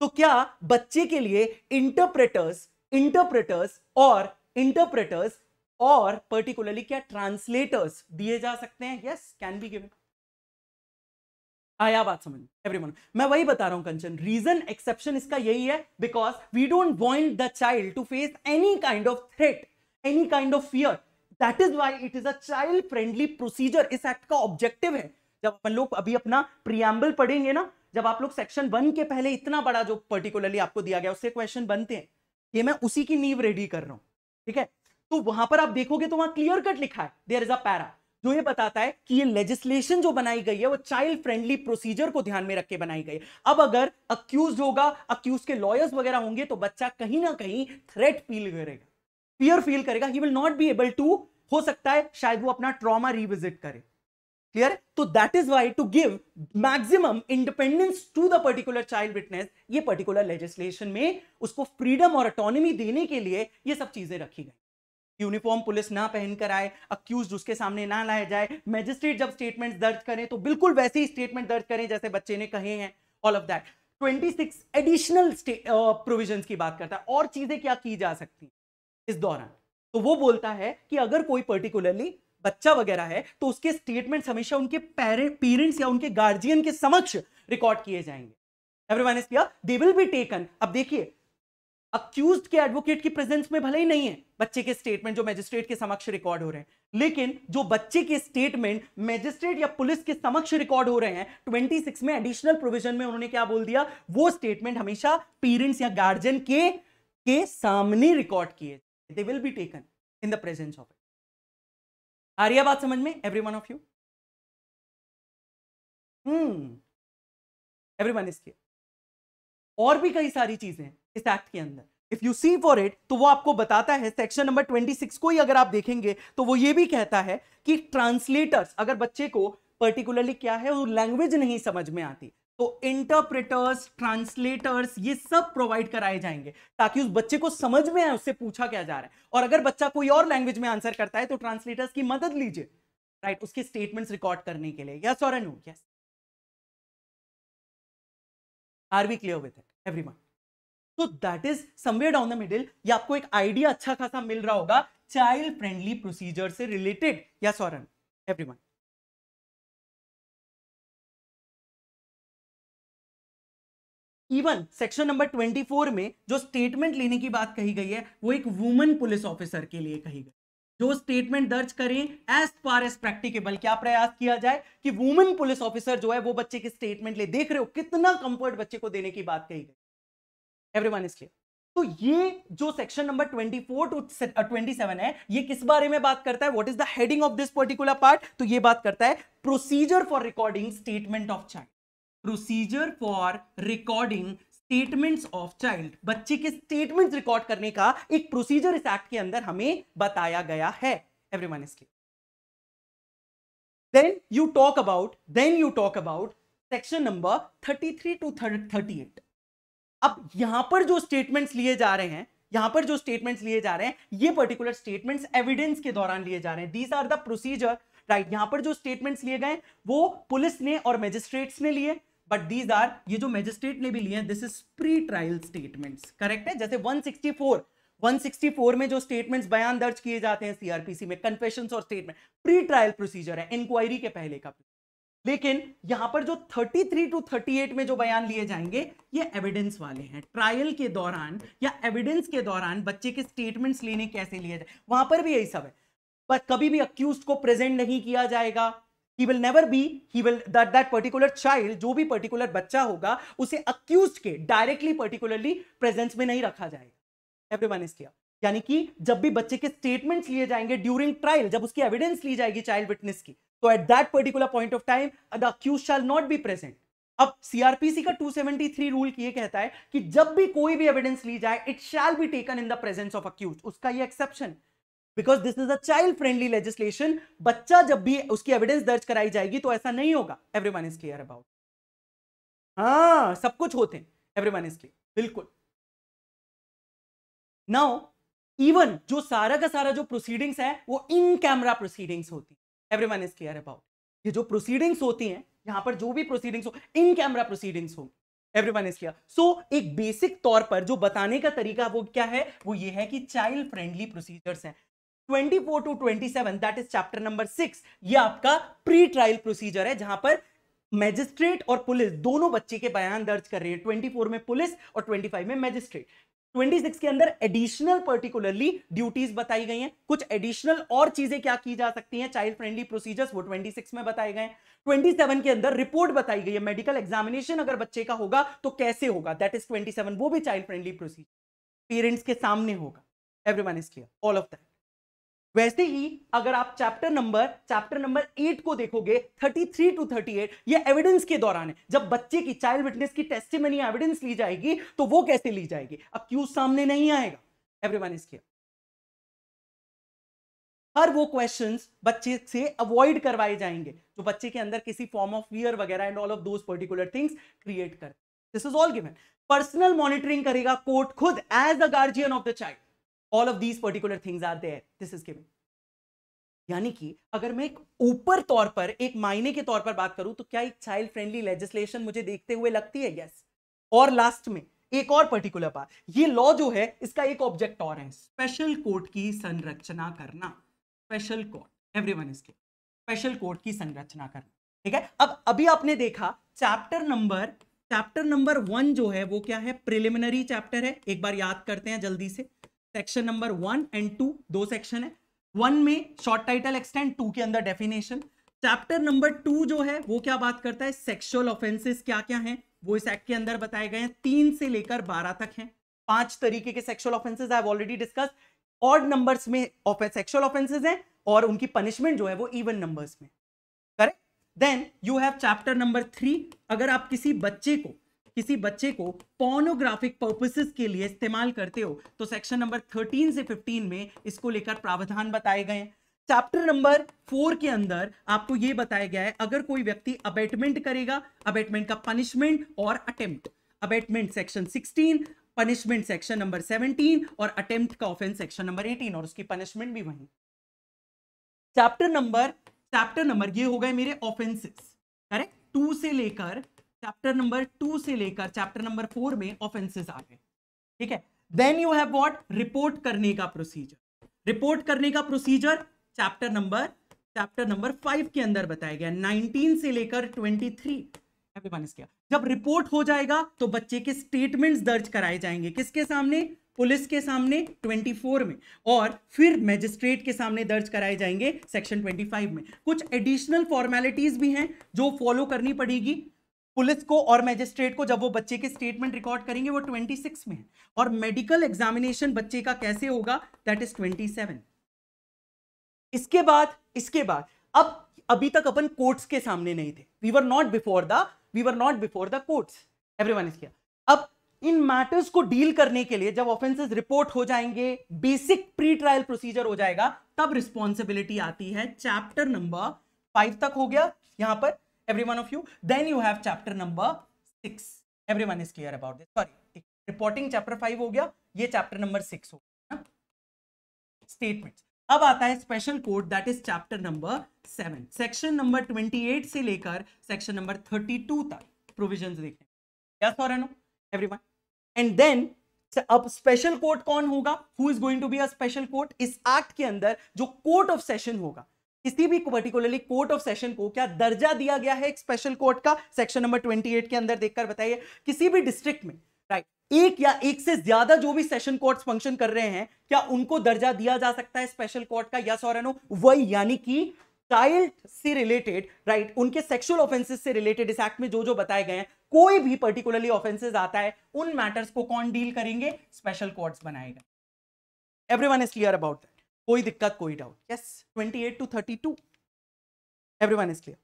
[SPEAKER 2] तो क्या बच्चे के लिए इंटरप्रेटर्स इंटरप्रेटर्स और इंटरप्रेटर्स और पर्टिकुलरली क्या ट्रांसलेटर्स दिए जा सकते हैं यस कैन बी गिवन आया बात समझ एवरीवन मैं वही बता रहा हूं कंचन रीजन एक्सेप्शन इसका यही है because we don't want the child to face any kind of threat any kind of fear that is why it is a child friendly procedure इस एक्ट का ऑब्जेक्टिव है जब अपन लोग अभी अपना प्रियम्बल पढ़ेंगे ना जब आप लोग सेक्शन वन के पहले इतना बड़ा जो पर्टिकुलरली आपको दिया गया उससे क्वेश्चन बनते हैं ये मैं उसी की नींव रेडी कर रहा हूं ठीक है तो वहां पर आप देखोगे तो वहां क्लियर कट लिखा है देर इज अ पैरा जो ये बताता है कि ये लेजिस्लेशन जो बनाई गई है वो चाइल्ड फ्रेंडली प्रोसीजर को ध्यान में रख के बनाई गई है अब अगर अक्यूज होगा अक्यूज के लॉयर्स वगैरह होंगे तो बच्चा कहीं ना कहीं थ्रेट फील करेगा फियर फील करेगा he will not be able to हो सकता है शायद वो अपना ट्रॉमा रिविजिट करे क्लियर तो that is why to give maximum independence to the particular child witness ये पर्टिकुलर लेजिस्लेशन में उसको फ्रीडम और अटोनमी देने के लिए ये सब चीजें रखी गई यूनिफॉर्म पुलिस ना पहनकर आए अक्यूज उसके सामने ना लाया जाए मैजिस्ट्रेट जब स्टेटमेंट दर्ज करें तो बिल्कुल वैसे ही स्टेटमेंट दर्ज करें जैसे बच्चे ने कहे हैं all of that 26 additional provision की बात करता है और चीजें क्या की जा सकती इस दौरान तो वो बोलता है कि अगर कोई पर्टिकुलरली बच्चा वगैरह है तो उसके स्टेटमेंट हमेशा उनके पेरेंट्स या उनके गार्जियन के समक्ष रिकॉर्ड किए जाएंगे everyone is clear they will be taken अब देखिए अक्यूज के एडवोकेट की प्रेजेंस में भले ही नहीं है बच्चे के स्टेटमेंट जो मैजिस्ट्रेट के समक्ष रिकॉर्ड हो रहे हैं लेकिन जो बच्चे के स्टेटमेंट मैजिस्ट्रेट या पुलिस के समक्ष रिकॉर्ड हो रहे हैं 26 में एडिशनल प्रोविजन में उन्होंने क्या बोल दिया वो स्टेटमेंट हमेशा पेरेंट्स या गार्जियन के के सामने रिकॉर्ड किए they will be taken in the presence of it area बात समझ में every one of you hmm everyone इसके और भी कई सारी चीजें हैं इस एक्ट के अंदर if you see for it तो वो आपको बताता है सेक्शन नंबर 26 को ही अगर आप देखेंगे तो वो ये भी कहता है कि ट्रांसलेटर्स अगर बच्चे को पर्टिकुलरली क्या है वो लैंग्वेज नहीं समझ में आती तो इंटरप्रेटर्स ट्रांसलेटर्स ये सब प्रोवाइड कराए जाएंगे ताकि उस बच्चे को समझ में आए उससे पूछा क्या जा रहा है और अगर बच्चा कोई और लैंग्वेज में आंसर करता है तो ट्रांसलेटर्स की मदद लीजिए राइट उसके स्टेटमेंट्स रिकॉर्ड करने के लिए यस और no yes are we clear with it everyone तो that is somewhere down the middle ये आपको एक आइडिया अच्छा खासा मिल रहा होगा चाइल्ड फ्रेंडली प्रोसीजर से रिलेटेड या every everyone even section number 24 में जो स्टेटमेंट लेने की बात कही गई है वो एक वुमेन पुलिस ऑफिसर के लिए कही गई जो स्टेटमेंट दर्ज करें एज फार एज प्रैक्टिकेबल क्या प्रयास किया जाए कि वुमेन पुलिस ऑफिसर जो है वो बच्चे की स्टेटमेंट ले देख रहे हो कितना कंफर्ट बच्चे को देने की बात कही गई एवरीवन इज क्लियर तो ये जो सेक्शन नंबर 24 टू 27 है ये किस बारे में बात करता है what is the heading of this particular part तो ये बात करता है procedure for recording statement of child procedure for recording statements of child बच्चे के स्टेटमेंट रिकॉर्ड करने का एक प्रोसीजर इस एक्ट के अंदर हमें बताया गया है everyone is clear then you talk about then you talk about section number 33 to 38 अब यहां पर जो स्टेटमेंट्स लिए जा रहे हैं यहां पर जो स्टेटमेंट्स लिए जा रहे हैं ये पर्टिकुलर स्टेटमेंट्स एविडेंस के दौरान लिए जा रहे हैं these are the procedure right यहां पर जो स्टेटमेंट्स लिए गए वो पुलिस ने और मेजिस्ट्रेट्स ने लिए बट दीज आर ये जो मेजिस्ट्रेट ने भी लिए this is pre trial statement correct है जैसे वन 164 में जो स्टेटमेंट्स बयान दर्ज किए जाते हैं सीआरपीसी में कन्फेशन और स्टेटमेंट प्री ट्रायल प्रोसीजर है इंक्वायरी के पहले का लेकिन यहां पर जो 33 टू 38 में जो बयान लिए जाएंगे ये एविडेंस वाले हैं ट्रायल के दौरान या एविडेंस के दौरान बच्चे के स्टेटमेंट्स लेने कैसे लिए जाए वहां पर भी यही सब है पर कभी भी अक्यूज को प्रेजेंट नहीं किया जाएगा he will never be he will that that particular child जो भी पर्टिकुलर बच्चा होगा उसे अक्यूज के डायरेक्टली पर्टिकुलरली प्रेजेंस में नहीं रखा जाएगा एवरीवन इज क्लियर यानी कि जब भी बच्चे के स्टेटमेंट्स लिए जाएंगे ड्यूरिंग ट्रायल जब उसकी एविडेंस ली जाएगी चाइल्ड विटनेस की तो at that particular point of time the accused shall not be present अब सीआरपीसी का 273 रूल ये कहता है कि जब भी कोई भी एविडेंस ली जाए it shall be taken in the presence of accused उसका ये exception because this is a child friendly legislation बच्चा जब भी उसकी एविडेंस दर्ज कराई जाएगी तो ऐसा नहीं होगा every one is clear about हाँ सब कुछ होते हैं एवरी वन इज क्लियर बिल्कुल नाउ इवन जो सारा का सारा जो प्रोसीडिंग्स है वो इन कैमरा प्रोसीडिंग्स होती एवरीवन इज क्लियर अबाउट ये जो प्रोसीडिंग्स होती हैं यहाँ पर जो भी प्रोसीडिंग्स हो इन कैमरा प्रोसीडिंग्स होंगी एवरीवन इज क्लियर सो एक बेसिक तौर पर जो बताने का तरीका वो क्या है वो ये है कि चाइल्ड फ्रेंडली प्रोसीजर्स हैं 24 to 27 that is chapter number six ये आपका प्री ट्रायल प्रोसीजर है जहां पर मैजिस्ट्रेट और पुलिस दोनों बच्चे के बयान दर्ज कर रही है 24 में पुलिस और 25 में मैजिस्ट्रेट 26 के अंदर एडिशनल पर्टिकुलरली ड्यूटीज बताई गई हैं कुछ एडिशनल और चीजें क्या की जा सकती हैं चाइल्ड फ्रेंडली प्रोसीजर्स वो 26 में बताए गए 27 के अंदर रिपोर्ट बताई गई है मेडिकल एग्जामिनेशन अगर बच्चे का होगा तो कैसे होगा दैट इज 27 वो भी चाइल्ड फ्रेंडली प्रोसीजर पेरेंट्स के सामने होगा everyone is clear all of that वैसे ही अगर आप chapter number chapter number eight को देखोगे 33 टू 38 ये एविडेंस के दौरान है जब बच्चे की चाइल्ड विटनेस की टेस्टिमनी एविडेंस ली जाएगी तो वो कैसे ली जाएगी अक्यूज सामने नहीं आएगा एवरीवन इज केयर हर वो क्वेश्चंस बच्चे से अवॉइड करवाए जाएंगे जो बच्चे के अंदर किसी फॉर्म ऑफ फियर वगैरह and all of those particular things create कर this is all given personal monitoring करेगा कोर्ट खुद as the guardian of the child all of these particular things are there this is given यानी कि अगर मैं एक ऊपर तौर पर एक मायने के तौर पर बात करूं तो क्या एक चाइल्ड फ्रेंडली लेजिस्लेशन मुझे देखते हुए लगती है यस yes. और लास्ट में एक और पर्टिकुलर बात ये लॉ जो है इसका एक ऑब्जेक्ट और है स्पेशल कोर्ट की संरचना करना स्पेशल कोर्ट एवरीवन इसके स्पेशल कोर्ट की संरचना करना ठीक है अब अभी आपने देखा chapter number chapter number one जो है वो क्या है प्रिलिमिनरी चैप्टर है एक बार याद करते हैं जल्दी से section number one and two दो सेक्शन है वन में शॉर्ट टाइटल एक्सटेंड टू के अंदर डेफिनेशन चैप्टर नंबर टू जो है वो क्या बात करता है सेक्सुअल ऑफेंसेस क्या क्या हैं वो इस एक्ट के अंदर बताए गए हैं तीन से लेकर बारह तक हैं पांच तरीके के sexual offences I already discuss odd numbers में सेक्सुअल ऑफेंसेस हैं और उनकी पनिशमेंट जो है वो इवन नंबर्स में correct then you have chapter number three अगर आप किसी बच्चे को किसी बच्चे को पोर्नोग्राफिक पर्पसेस के लिए इस्तेमाल करते हो तो सेक्शन नंबर 13 से 15 में इसको लेकर प्रावधान बताए गए हैं चैप्टर नंबर फोर के अंदर आपको यह बताया गया है अगर कोई व्यक्ति अबेटमेंट करेगा अबेटमेंट का पनिशमेंट और attempt abetment section sixteen punishment section number seventeen और अटेम्प्ट का ऑफेंस सेक्शन नंबर एटीन और उसकी पनिशमेंट भी वही चैप्टर नंबर चैप्टर नंबर ये हो गए मेरे ऑफेंसेस करेक्ट टू से लेकर चैप्टर नंबर टू से लेकर चैप्टर नंबर फोर में ऑफेंसेस आ गए ठीक है then you have what report करने का प्रोसीजर रिपोर्ट करने का procedure chapter number chapter number five के अंदर बताया गया नाइनटीन से लेकर ट्वेंटी थ्री किया जब रिपोर्ट हो जाएगा तो बच्चे के स्टेटमेंट्स दर्ज कराए जाएंगे किसके सामने पुलिस के सामने 24 में और फिर मैजिस्ट्रेट के सामने दर्ज कराए जाएंगे सेक्शन 25 में कुछ एडिशनल फॉर्मेलिटीज भी हैं जो फॉलो करनी पड़ेगी पुलिस को और मैजिस्ट्रेट को जब वो बच्चे के स्टेटमेंट रिकॉर्ड करेंगे वो 26 में है और मेडिकल एग्जामिनेशन बच्चे का कैसे होगा दैट इज 27 इसके बाद इसके बाद अब अभी तक अपन कोर्ट्स के सामने नहीं थे we were not before the we were not before the courts everyone is अब इन मैटर्स को डील करने के लिए जब ऑफेंसेस रिपोर्ट हो जाएंगे बेसिक प्री ट्रायल प्रोसीजर हो जाएगा तब रिस्पॉन्सिबिलिटी आती है चैप्टर नंबर फाइव तक हो गया यहां पर every one of you then you have chapter number 6 everyone is clear about this sorry reporting chapter 5 ho gaya ye chapter number 6 ho gaya statements अब आता है special code that is chapter number seven section number 28 से लेकर section number 32 तक provisions देखने yes और no everyone and then अब special court कौन होगा who is going to be a special court इस एक्ट के अंदर जो कोर्ट ऑफ सेशन होगा किसी भी पर्टिकुलरली कोर्ट ऑफ सेशन को क्या दर्जा दिया गया है एक स्पेशल कोर्ट का सेक्शन नंबर 28 के अंदर देखकर बताइए किसी भी डिस्ट्रिक्ट में राइट एक या एक से ज्यादा जो भी सेशन कोर्ट फंक्शन कर रहे हैं क्या उनको दर्जा दिया जा सकता है स्पेशल कोर्ट का यस और वही यानी कि चाइल्ड से रिलेटेड राइट right, उनके सेक्सुअल ऑफेंसेस से रिलेटेड इस एक्ट में जो जो बताए गए हैं कोई भी पर्टिकुलरली ऑफेंसेस आता है उन मैटर्स को कौन डील करेंगे स्पेशल कोर्ट्स बनाएगा everyone is clear about that कोई दिक्कत कोई doubt yes twenty eight to thirty two every one is clear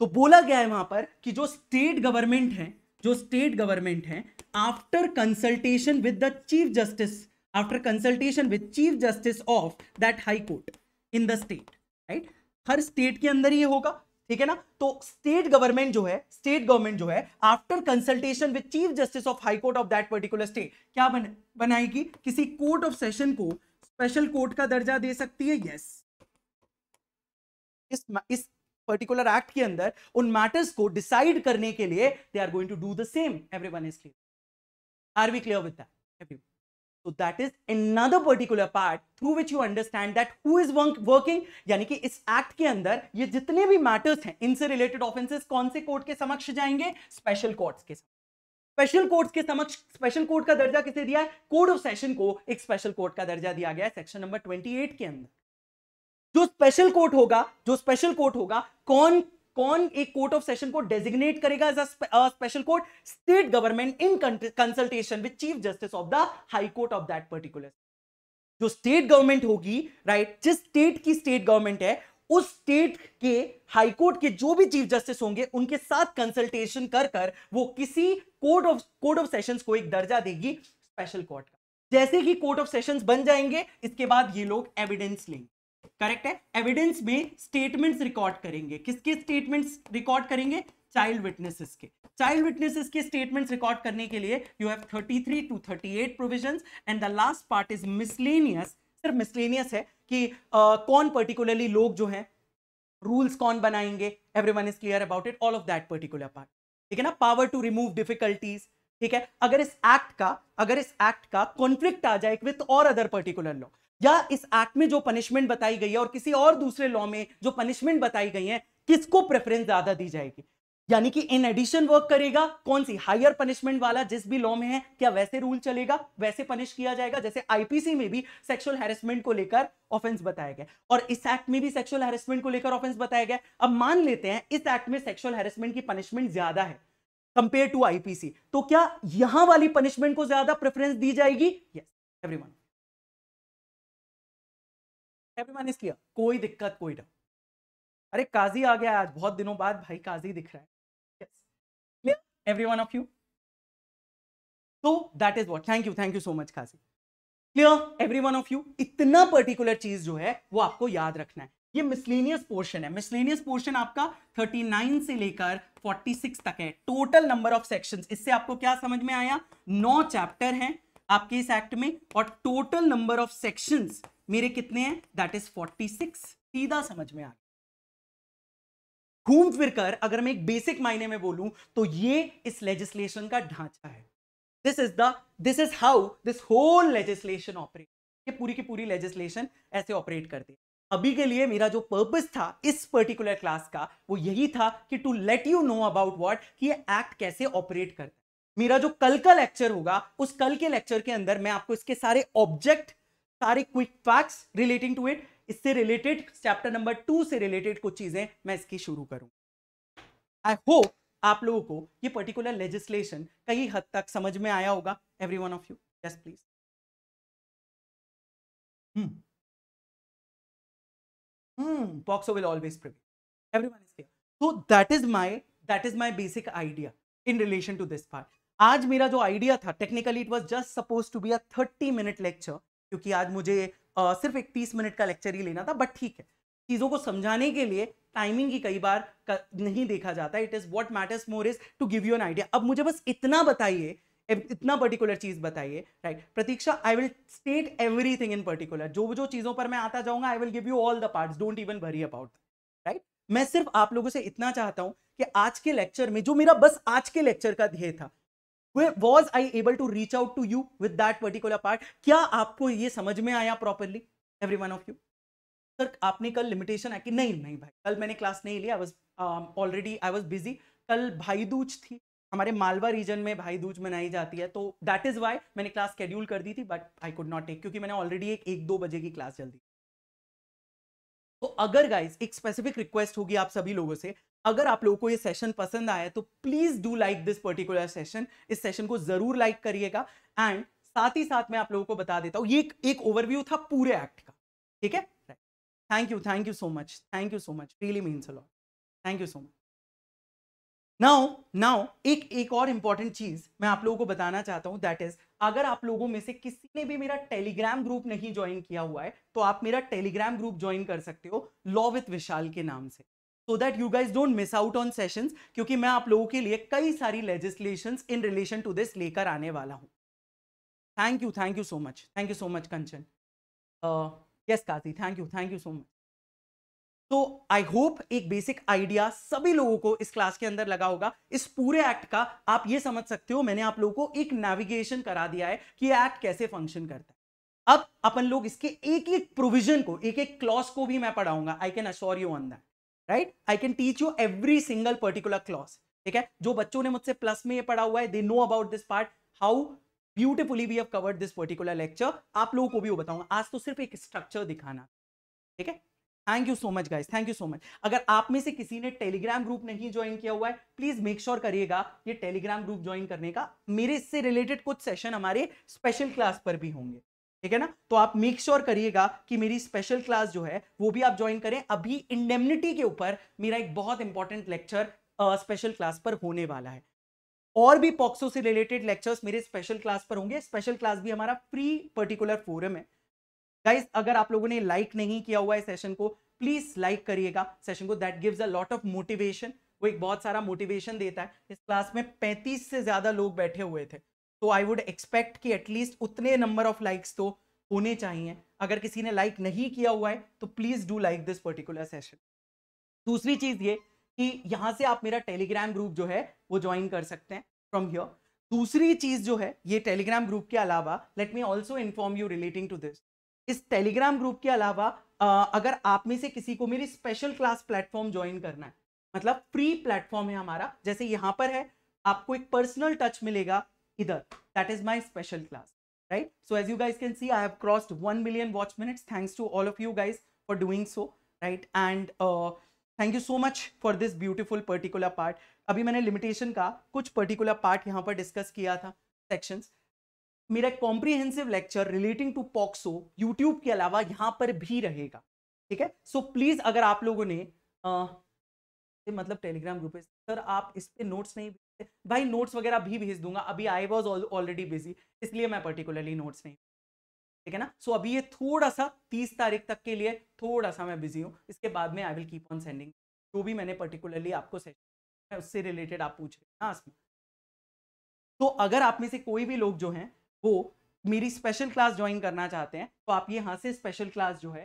[SPEAKER 2] तो बोला गया है वहां पर कि जो स्टेट गवर्नमेंट है जो स्टेट गवर्नमेंट है after consultation with the chief justice after consultation with chief justice of that high court in the state right हर स्टेट के अंदर ये होगा ठीक है ना तो स्टेट गवर्नमेंट जो है स्टेट गवर्नमेंट जो है after consultation with chief justice of high court of that particular state क्या बन, बनाएगी किसी कोर्ट ऑफ सेशन को स्पेशल कोर्ट का दर्जा दे सकती है यस इस इस पर्टिकुलर एक्ट के अंदर उन मैटर्स को डिसाइड करने के लिए they are going to do the same everyone is clear are we clear with that so that is another particular part through which you understand that who is work, working यानी कि इस act के अंदर ये जितने भी matters हैं इनसे रिलेटेड ऑफेंसेस कौन से कोर्ट के समक्ष जाएंगे स्पेशल कोर्ट्स के समक्ष स्पेशल कोर्ट के समक्ष स्पेशल कोर्ट का दर्जा किसे दिया है कोर्ट ऑफ सेशन को एक स्पेशल कोर्ट का दर्जा दिया गया है सेक्शन नंबर 28 के अंदर जो स्पेशल कोर्ट होगा जो स्पेशल कोर्ट होगा कौन कौन एक कोर्ट ऑफ सेशन को डेजिग्नेट करेगा as a special court state government in consultation with chief justice of the high court of that particular जो स्टेट गवर्नमेंट होगी राइट right, जिस स्टेट की स्टेट गवर्नमेंट है उस स्टेट के हाईकोर्ट के जो भी चीफ जस्टिस होंगे उनके साथ कंसल्टेशन कर कर वो किसी court of court of sessions को एक दर्जा देगी स्पेशल कोर्ट का जैसे ही कोर्ट ऑफ सेशंस बन जाएंगे इसके बाद ये लोग एविडेंस लेंगे करेक्ट है एविडेंस में स्टेटमेंट्स रिकॉर्ड करेंगे किसके स्टेटमेंट्स रिकॉर्ड करेंगे चाइल्ड विटनेसेस के चाइल्ड विटनेसेस के स्टेटमेंट्स रिकॉर्ड करने के लिए you have 33 to 38 provisions and the last part is miscellaneous सिर्फ मिसलेनियस है कि आ, कौन पर्टिकुलरली लोग जो हैं रूल्स कौन बनाएंगे every one is clear about it all of that particular part ठीक है ना पावर टू रिमूव डिफिकल्टीज ठीक है अगर इस एक्ट का अगर इस एक्ट का कॉन्फ्लिक्ट आ जाए विथ और अदर पर्टिकुलर लॉ या इस एक्ट में जो पनिशमेंट बताई गई है और किसी और दूसरे लॉ में जो पनिशमेंट बताई गई है किसको प्रेफरेंस ज्यादा दी जाएगी यानी कि इन एडिशन वर्क करेगा कौन सी हायर पनिशमेंट वाला जिस भी लॉ में है क्या वैसे रूल चलेगा वैसे पनिश किया जाएगा जैसे आईपीसी में भी सेक्सुअल हैरेसमेंट को लेकर ऑफेंस बताया गया और इस एक्ट में भी सेक्सुअल हैरेसमेंट को लेकर ऑफेंस बताया गया अब मान लेते हैं इस एक्ट में सेक्सुअल हैरेसमेंट की पनिशमेंट ज्यादा है कंपेयर टू आईपीसी तो क्या यहां वाली पनिशमेंट को ज्यादा प्रेफरेंस दी जाएगी yes every everyone is clear कोई दिक्कत कोई डर अरे काजी आ गया आज बहुत दिनों बाद भाई काजी दिख रहा है एवरी वन ऑफ यू तो that is what thank you thank you so much खासी clear every one of you इतना पर्टिकुलर चीज जो है वो आपको याद रखना है ये मिसलेनियस पोर्शन है मिसलेनियस पोर्शन आपका 39 से लेकर 46 तक है टोटल नंबर ऑफ सेक्शंस इससे आपको क्या समझ में आया नौ चैप्टर हैं आपके इस एक्ट में और टोटल नंबर ऑफ सेक्शंस मेरे कितने हैं दैट इज 46 सीधा समझ में आ घूम फिर कर अगर मैं एक बेसिक मायने में बोलूं तो ये इस लेजिस्लेशन का ढांचा है this is the this is how this whole legislation operate ये पूरी की पूरी लेजिस्लेशन ऐसे ऑपरेट करती है अभी के लिए मेरा जो पर्पस था इस पर्टिकुलर क्लास का वो यही था कि to let you know about what कि ये एक्ट कैसे ऑपरेट करता है मेरा जो कल का लेक्चर होगा उस कल के लेक्चर के अंदर मैं आपको इसके सारे ऑब्जेक्ट सारे quick facts relating to it इससे रिलेटेड चैप्टर नंबर टू से रिलेटेड कुछ चीजें मैं इसकी शुरू करूँ आई होप आप लोगों को ये पर्टिकुलर लेजिस्लेशन कई हद तक समझ में आया होगा every one of you yes please hmm POCSO will always prevail everyone is here so that is my that is my basic idea in relation to this part आज मेरा जो आइडिया था technically it was just suppose to be a thirty minute lecture क्योंकि आज मुझे आ, सिर्फ एक तीस मिनट का लेक्चर ही लेना था बट ठीक है चीज़ों को समझाने के लिए टाइमिंग ही कई बार नहीं देखा जाता it is what matters more is to give you an idea अब मुझे बस इतना बताइए इतना पर्टिकुलर चीज बताइए right Pratiksha I will state everything in particular जो जो चीजों पर मैं आता जाऊंगा I will give you all the parts don't even worry about right मैं सिर्फ आप लोगों से इतना चाहता हूं कि आज के लेक्चर में जो मेरा बस आज के लेक्चर का ध्येय था was I able to reach out to you with that particular part क्या आपको ये समझ में आया properly every one of you sir आपने कल लिमिटेशन है कि नहीं नहीं भाई कल मैंने क्लास नहीं ली I was already I was busy कल भाई दूज थी हमारे मालवा रीजन में भाई दूज मनाई जाती है तो दैट इज वाई मैंने क्लास शेड्यूल कर दी थी but I could not take क्योंकि मैंने ऑलरेडी एक एक दो बजे की क्लास चल दी तो अगर गाइज एक स्पेसिफिक रिक्वेस्ट होगी आप सभी लोगों से अगर आप लोगों को ये सेशन पसंद आया तो please do like this particular session इस सेशन को जरूर लाइक करिएगा एंड साथ ही साथ मैं आप लोगों को बता देता हूँ ये एक ओवरव्यू था पूरे एक्ट का ठीक है thank you thank you so much thank you so much really means a lot thank you so much now now एक एक और इंपॉर्टेंट चीज मैं आप लोगों को बताना चाहता हूँ दैट इज अगर आप लोगों में से किसी ने भी मेरा टेलीग्राम ग्रुप नहीं ज्वाइन किया हुआ है तो आप मेरा टेलीग्राम ग्रुप ज्वाइन कर सकते हो लॉ विथ विशाल के नाम से so that you guys don't miss out on sessions क्योंकि मैं आप लोगों के लिए कई सारी legislation in relation to this लेकर आने वाला हूँ thank you thank you so much thank you so much Kanchan yes Kazi thank you thank you so much तो आई होप एक बेसिक आइडिया सभी लोगों को इस क्लास के अंदर लगा होगा इस पूरे एक्ट का आप ये समझ सकते हो मैंने आप लोगों को एक नेविगेशन करा दिया है कि एक्ट कैसे फंक्शन करता है अब अपन लोग इसके एक एक प्रोविजन को एक एक क्लॉज को भी मैं पढ़ाऊंगा I can assure you on that right I can teach you every single particular clause ठीक है जो बच्चों ने मुझसे प्लस में ये पढ़ा हुआ है they know about this part how beautifully we have covered this particular lecture आप लोगों को भी वो बताऊंगा आज तो सिर्फ एक स्ट्रक्चर दिखाना ठीक है thank you so much guys thank you so much अगर आप में से किसी ने टेलीग्राम ग्रुप नहीं ज्वाइन किया हुआ है प्लीज मेक श्योर करिएगा ये टेलीग्राम ग्रुप ज्वाइन करने का मेरे इससे रिलेटेड कुछ सेशन हमारे स्पेशल क्लास पर भी होंगे ठीक है ना तो आप मेक श्योर करिएगा कि मेरी स्पेशल क्लास जो है वो भी आप ज्वाइन करें अभी इंडेमनिटी के ऊपर मेरा एक बहुत इंपॉर्टेंट लेक्चर स्पेशल क्लास पर होने वाला है और भी पॉक्सो से रिलेटेड लेक्चर्स मेरे स्पेशल क्लास पर होंगे स्पेशल क्लास भी हमारा फ्री पर्टिकुलर फोरम है गाइस अगर आप लोगों ने लाइक नहीं किया हुआ है सेशन को प्लीज लाइक करिएगा सेशन को that gives a lot of motivation वो एक बहुत सारा मोटिवेशन देता है इस क्लास में पैंतीस से ज्यादा लोग बैठे हुए थे तो आई वुड एक्सपेक्ट कि एटलीस्ट उतने नंबर ऑफ लाइक्स तो होने चाहिए अगर किसी ने लाइक नहीं किया हुआ है तो please do like this particular session दूसरी चीज ये कि यहाँ से आप मेरा टेलीग्राम ग्रुप जो है वो ज्वाइन कर सकते हैं फ्रॉम हियर दूसरी चीज जो है ये टेलीग्राम ग्रुप के अलावा let me also inform you relating to this इस टेलीग्राम ग्रुप के अलावा अगर आप में से किसी को मेरी स्पेशल क्लास प्लेटफॉर्म ज्वाइन करना है मतलब फ्री प्लेटफॉर्म है हमारा जैसे यहाँ पर है आपको एक पर्सनल टच मिलेगा इधर that is my special class right so as you guys can see I have crossed one million watch minutes thanks to all of you guys for doing so right and thank you so much for this beautiful particular part अभी मैंने limitation का कुछ particular part यहाँ पर discuss किया था sections मेरा comprehensive lecture relating to POCSO YouTube के अलावा यहाँ पर भी रहेगा ठीक है सो so, प्लीज अगर आप लोगों ने आ, मतलब टेलीग्राम ग्रुप सर आप इस पर नोट्स नहीं भेजते भाई नोट्स वगैरह भी भेज दूंगा अभी आई वॉज ऑलरेडी बिजी इसलिए मैं पर्टिकुलरली नोट्स नहीं ठीक है ना सो so, अभी ये थोड़ा सा तीस तारीख तक के लिए थोड़ा सा मैं बिजी हूँ इसके बाद में I will keep on sending जो भी मैंने पर्टिकुलरली आपको सेशन उससे रिलेटेड आप पूछ रहे हैं ना हाँ, तो अगर आप में से कोई भी लोग जो हैं वो मेरी स्पेशल क्लास ज्वाइन करना चाहते हैं तो आप यहाँ से स्पेशल क्लास जो है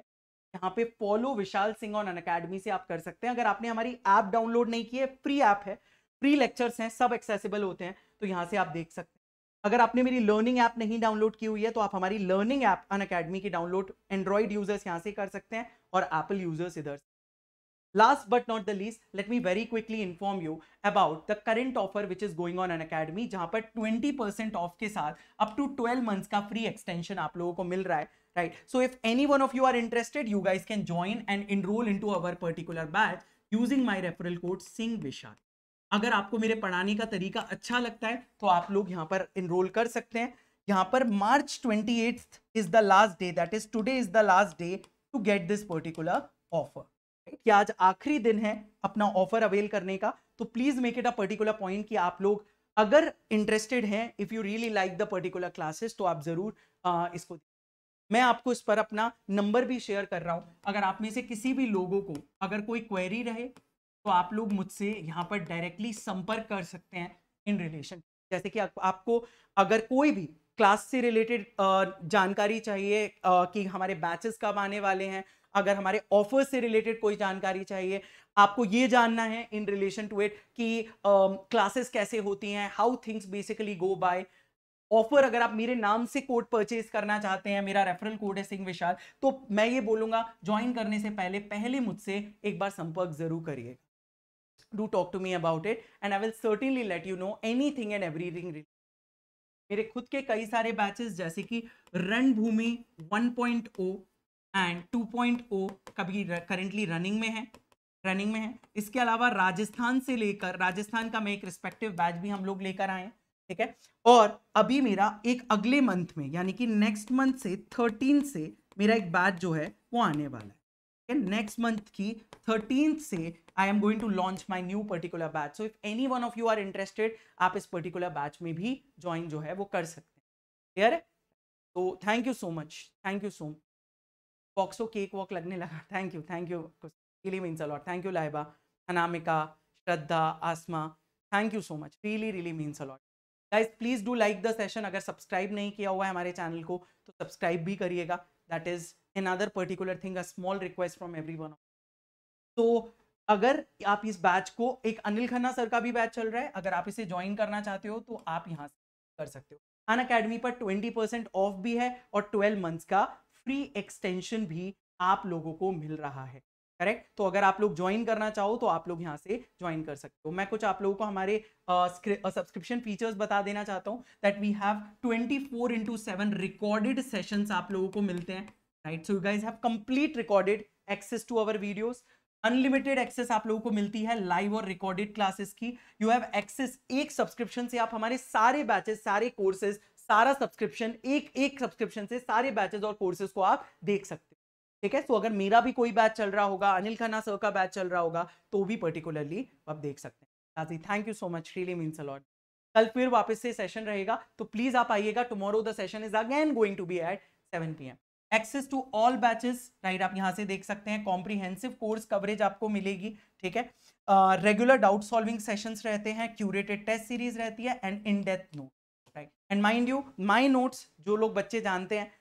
[SPEAKER 2] यहाँ पे follow Vishal Singh on Unacademy से आप कर सकते हैं अगर आपने हमारी ऐप डाउनलोड नहीं की है फ्री ऐप है फ्री लेक्चर्स हैं सब एक्सेसिबल होते हैं तो यहाँ से आप देख सकते हैं अगर आपने मेरी लर्निंग ऐप नहीं डाउनलोड की हुई है तो आप हमारी लर्निंग ऐप अन की डाउनलोड एंड्रॉइड यूजर्स यहाँ से कर सकते हैं और एप्पल यूजर्स इधर Last but not the least, let me very quickly inform you about the current offer which is going on an academy जहां पर 20% off के साथ up to 12 months का free extension आप लोगों को मिल रहा है right so if any one of you are interested you guys can join and enroll into our particular batch using my referral code singh vishal अगर आपको मेरे पढ़ाने का तरीका अच्छा लगता है तो आप लोग यहाँ पर enroll कर सकते हैं यहाँ पर march 28th is the last day that is today is the last day to get this particular offer कि आज आखिरी दिन है अपना ऑफर अवेल करने का तो please make it a particular point कि आप लोग अगर इंटरेस्टेड हैं if you really like the particular classes तो आप जरूर आ, इसको मैं आपको इस पर अपना नंबर भी शेयर कर रहा हूं अगर आप में से किसी भी लोगों को अगर कोई क्वेरी रहे तो आप लोग मुझसे यहाँ पर डायरेक्टली संपर्क कर सकते हैं इन रिलेशन जैसे कि आप, आपको अगर कोई भी क्लास से रिलेटेड जानकारी चाहिए कि हमारे बैचेस कब आने वाले हैं अगर हमारे ऑफर से रिलेटेड कोई जानकारी चाहिए आपको ये जानना है इन रिलेशन टू इट कि क्लासेस uh, कैसे होती हैं how things basically go by offer अगर आप मेरे नाम से कोड परचेज करना चाहते हैं मेरा रेफरल कोड है सिंह विशाल तो मैं ये बोलूंगा ज्वाइन करने से पहले पहले मुझसे एक बार संपर्क जरूर करिए talk to me about it and I will certainly let you know anything and everything मेरे खुद के कई सारे बैचेस जैसे कि रणभूमि 1.0 एंड 2.0 कभी करेंटली रनिंग में है रनिंग में है इसके अलावा राजस्थान से लेकर राजस्थान का मैं एक रिस्पेक्टिव बैच भी हम लोग लेकर आए ठीक है और अभी मेरा एक अगले मंथ में यानी कि नेक्स्ट मंथ से थर्टीन से मेरा एक बैच जो है वो आने वाला है नेक्स्ट मंथ की थर्टीन से I am going to launch my new particular batch so if any one of you are interested आप इस पर्टिकुलर बैच में भी ज्वाइन जो है वो कर सकते हैं क्लियर है तो thank you so much thank you so much POCSO cakewalk लगने लगा thank you thank you really means a lot thank you Laiba Anamika Shraddha Asma thank you so much really really means a lot guys please do like the session अगर subscribe नहीं किया हुआ है हमारे channel को तो सब्सक्राइब भी करिएगा that is in other particular thing a small request from every one of तो अगर आप इस बैच को एक अनिल खन्ना सर का भी बैच चल रहा है अगर आप इसे ज्वाइन करना चाहते हो तो आप यहाँ से कर सकते हो अन अकेडमी पर ट्वेंटी परसेंट ऑफ भी है और ट्वेल्व मंथ्स का फ्री एक्सटेंशन भी आप लोगों को मिल रहा है करेक्ट तो अगर आप लोग ज्वाइन करना चाहो तो आप लोग यहाँ से ज्वाइन कर सकते हो मैं कुछ आप लोगों को हमारे सब्सक्रिप्शन uh, फीचर्स uh, बता देना चाहता हूँ that we have 24 four into seven recorded session आप लोगों को मिलते हैं right so you guys have complete recorded access to our videos unlimited access आप लोगों को मिलती है लाइव और रिकॉर्डेड क्लासेस की यू हैव एक्सेस एक सब्सक्रिप्शन से आप हमारे सारे बैचेस सारे कोर्सेज सारा सब्सक्रिप्शन एक एक सब्सक्रिप्शन से सारे बैचेस और कोर्सेज को आप देख सकते हो ठीक है सो अगर मेरा भी कोई बैच चल रहा होगा अनिल खन्ना सर का बैच चल रहा होगा तो भी पर्टिकुलरली आप देख सकते हैं thank you so much really mean a lot कल फिर वापस से सेशन रहेगा तो प्लीज आप आइएगा tomorrow the session is again going to be at seven P access to all batches right आप यहाँ से देख सकते हैं कॉम्प्रीहेंसिव कोर्स कवरेज आपको मिलेगी ठीक है रेगुलर डाउट सॉल्विंग सेशंस रहते हैं क्यूरेटेड टेस्ट सीरीज रहती है एंड इन डेथ note and mind you my notes जो लोग बच्चे जानते हैं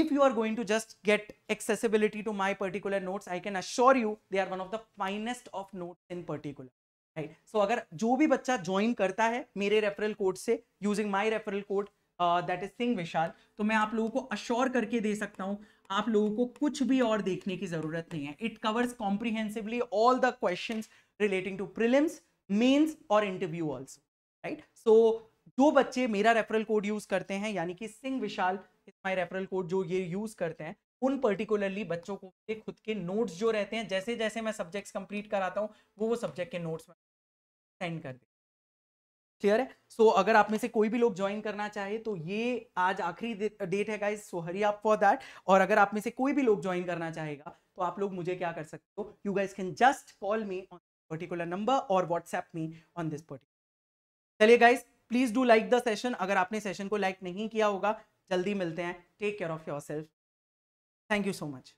[SPEAKER 2] if you are going to just get accessibility to my particular notes I can assure you they are one of the finest of note in particular right so अगर जो भी बच्चा join करता है मेरे रेफरल कोड से using my referral code that is Singh Vishal तो मैं आप लोगों को अश्योर करके दे सकता हूँ आप लोगों को कुछ भी और देखने की जरूरत नहीं है it covers comprehensively all the question relating to prelims mains और इंटरव्यू ऑल्सो राइट सो जो बच्चे मेरा रेफरल कोड यूज करते हैं यानी कि Singh hmm. Vishal my referral code जो ये यूज करते हैं उन पर्टिकुलरली बच्चों को खुद के नोट्स जो रहते हैं जैसे जैसे मैं सब्जेक्ट्स कंप्लीट कराता हूँ वो वो सब्जेक्ट के नोट्स में सेंड कर दें क्लियर है सो so, अगर आप में से कोई भी लोग ज्वाइन करना चाहे तो ये आज आखिरी डेट है गाइज सो हरी आप फॉर दैट और अगर आप में से कोई भी लोग ज्वाइन करना चाहेगा तो आप लोग मुझे क्या कर सकते हो you guys can just call me on particular number और WhatsApp me on this particular चलिए guys please do like the session अगर आपने सेशन को लाइक नहीं किया होगा जल्दी मिलते हैं take care of yourself thank you so much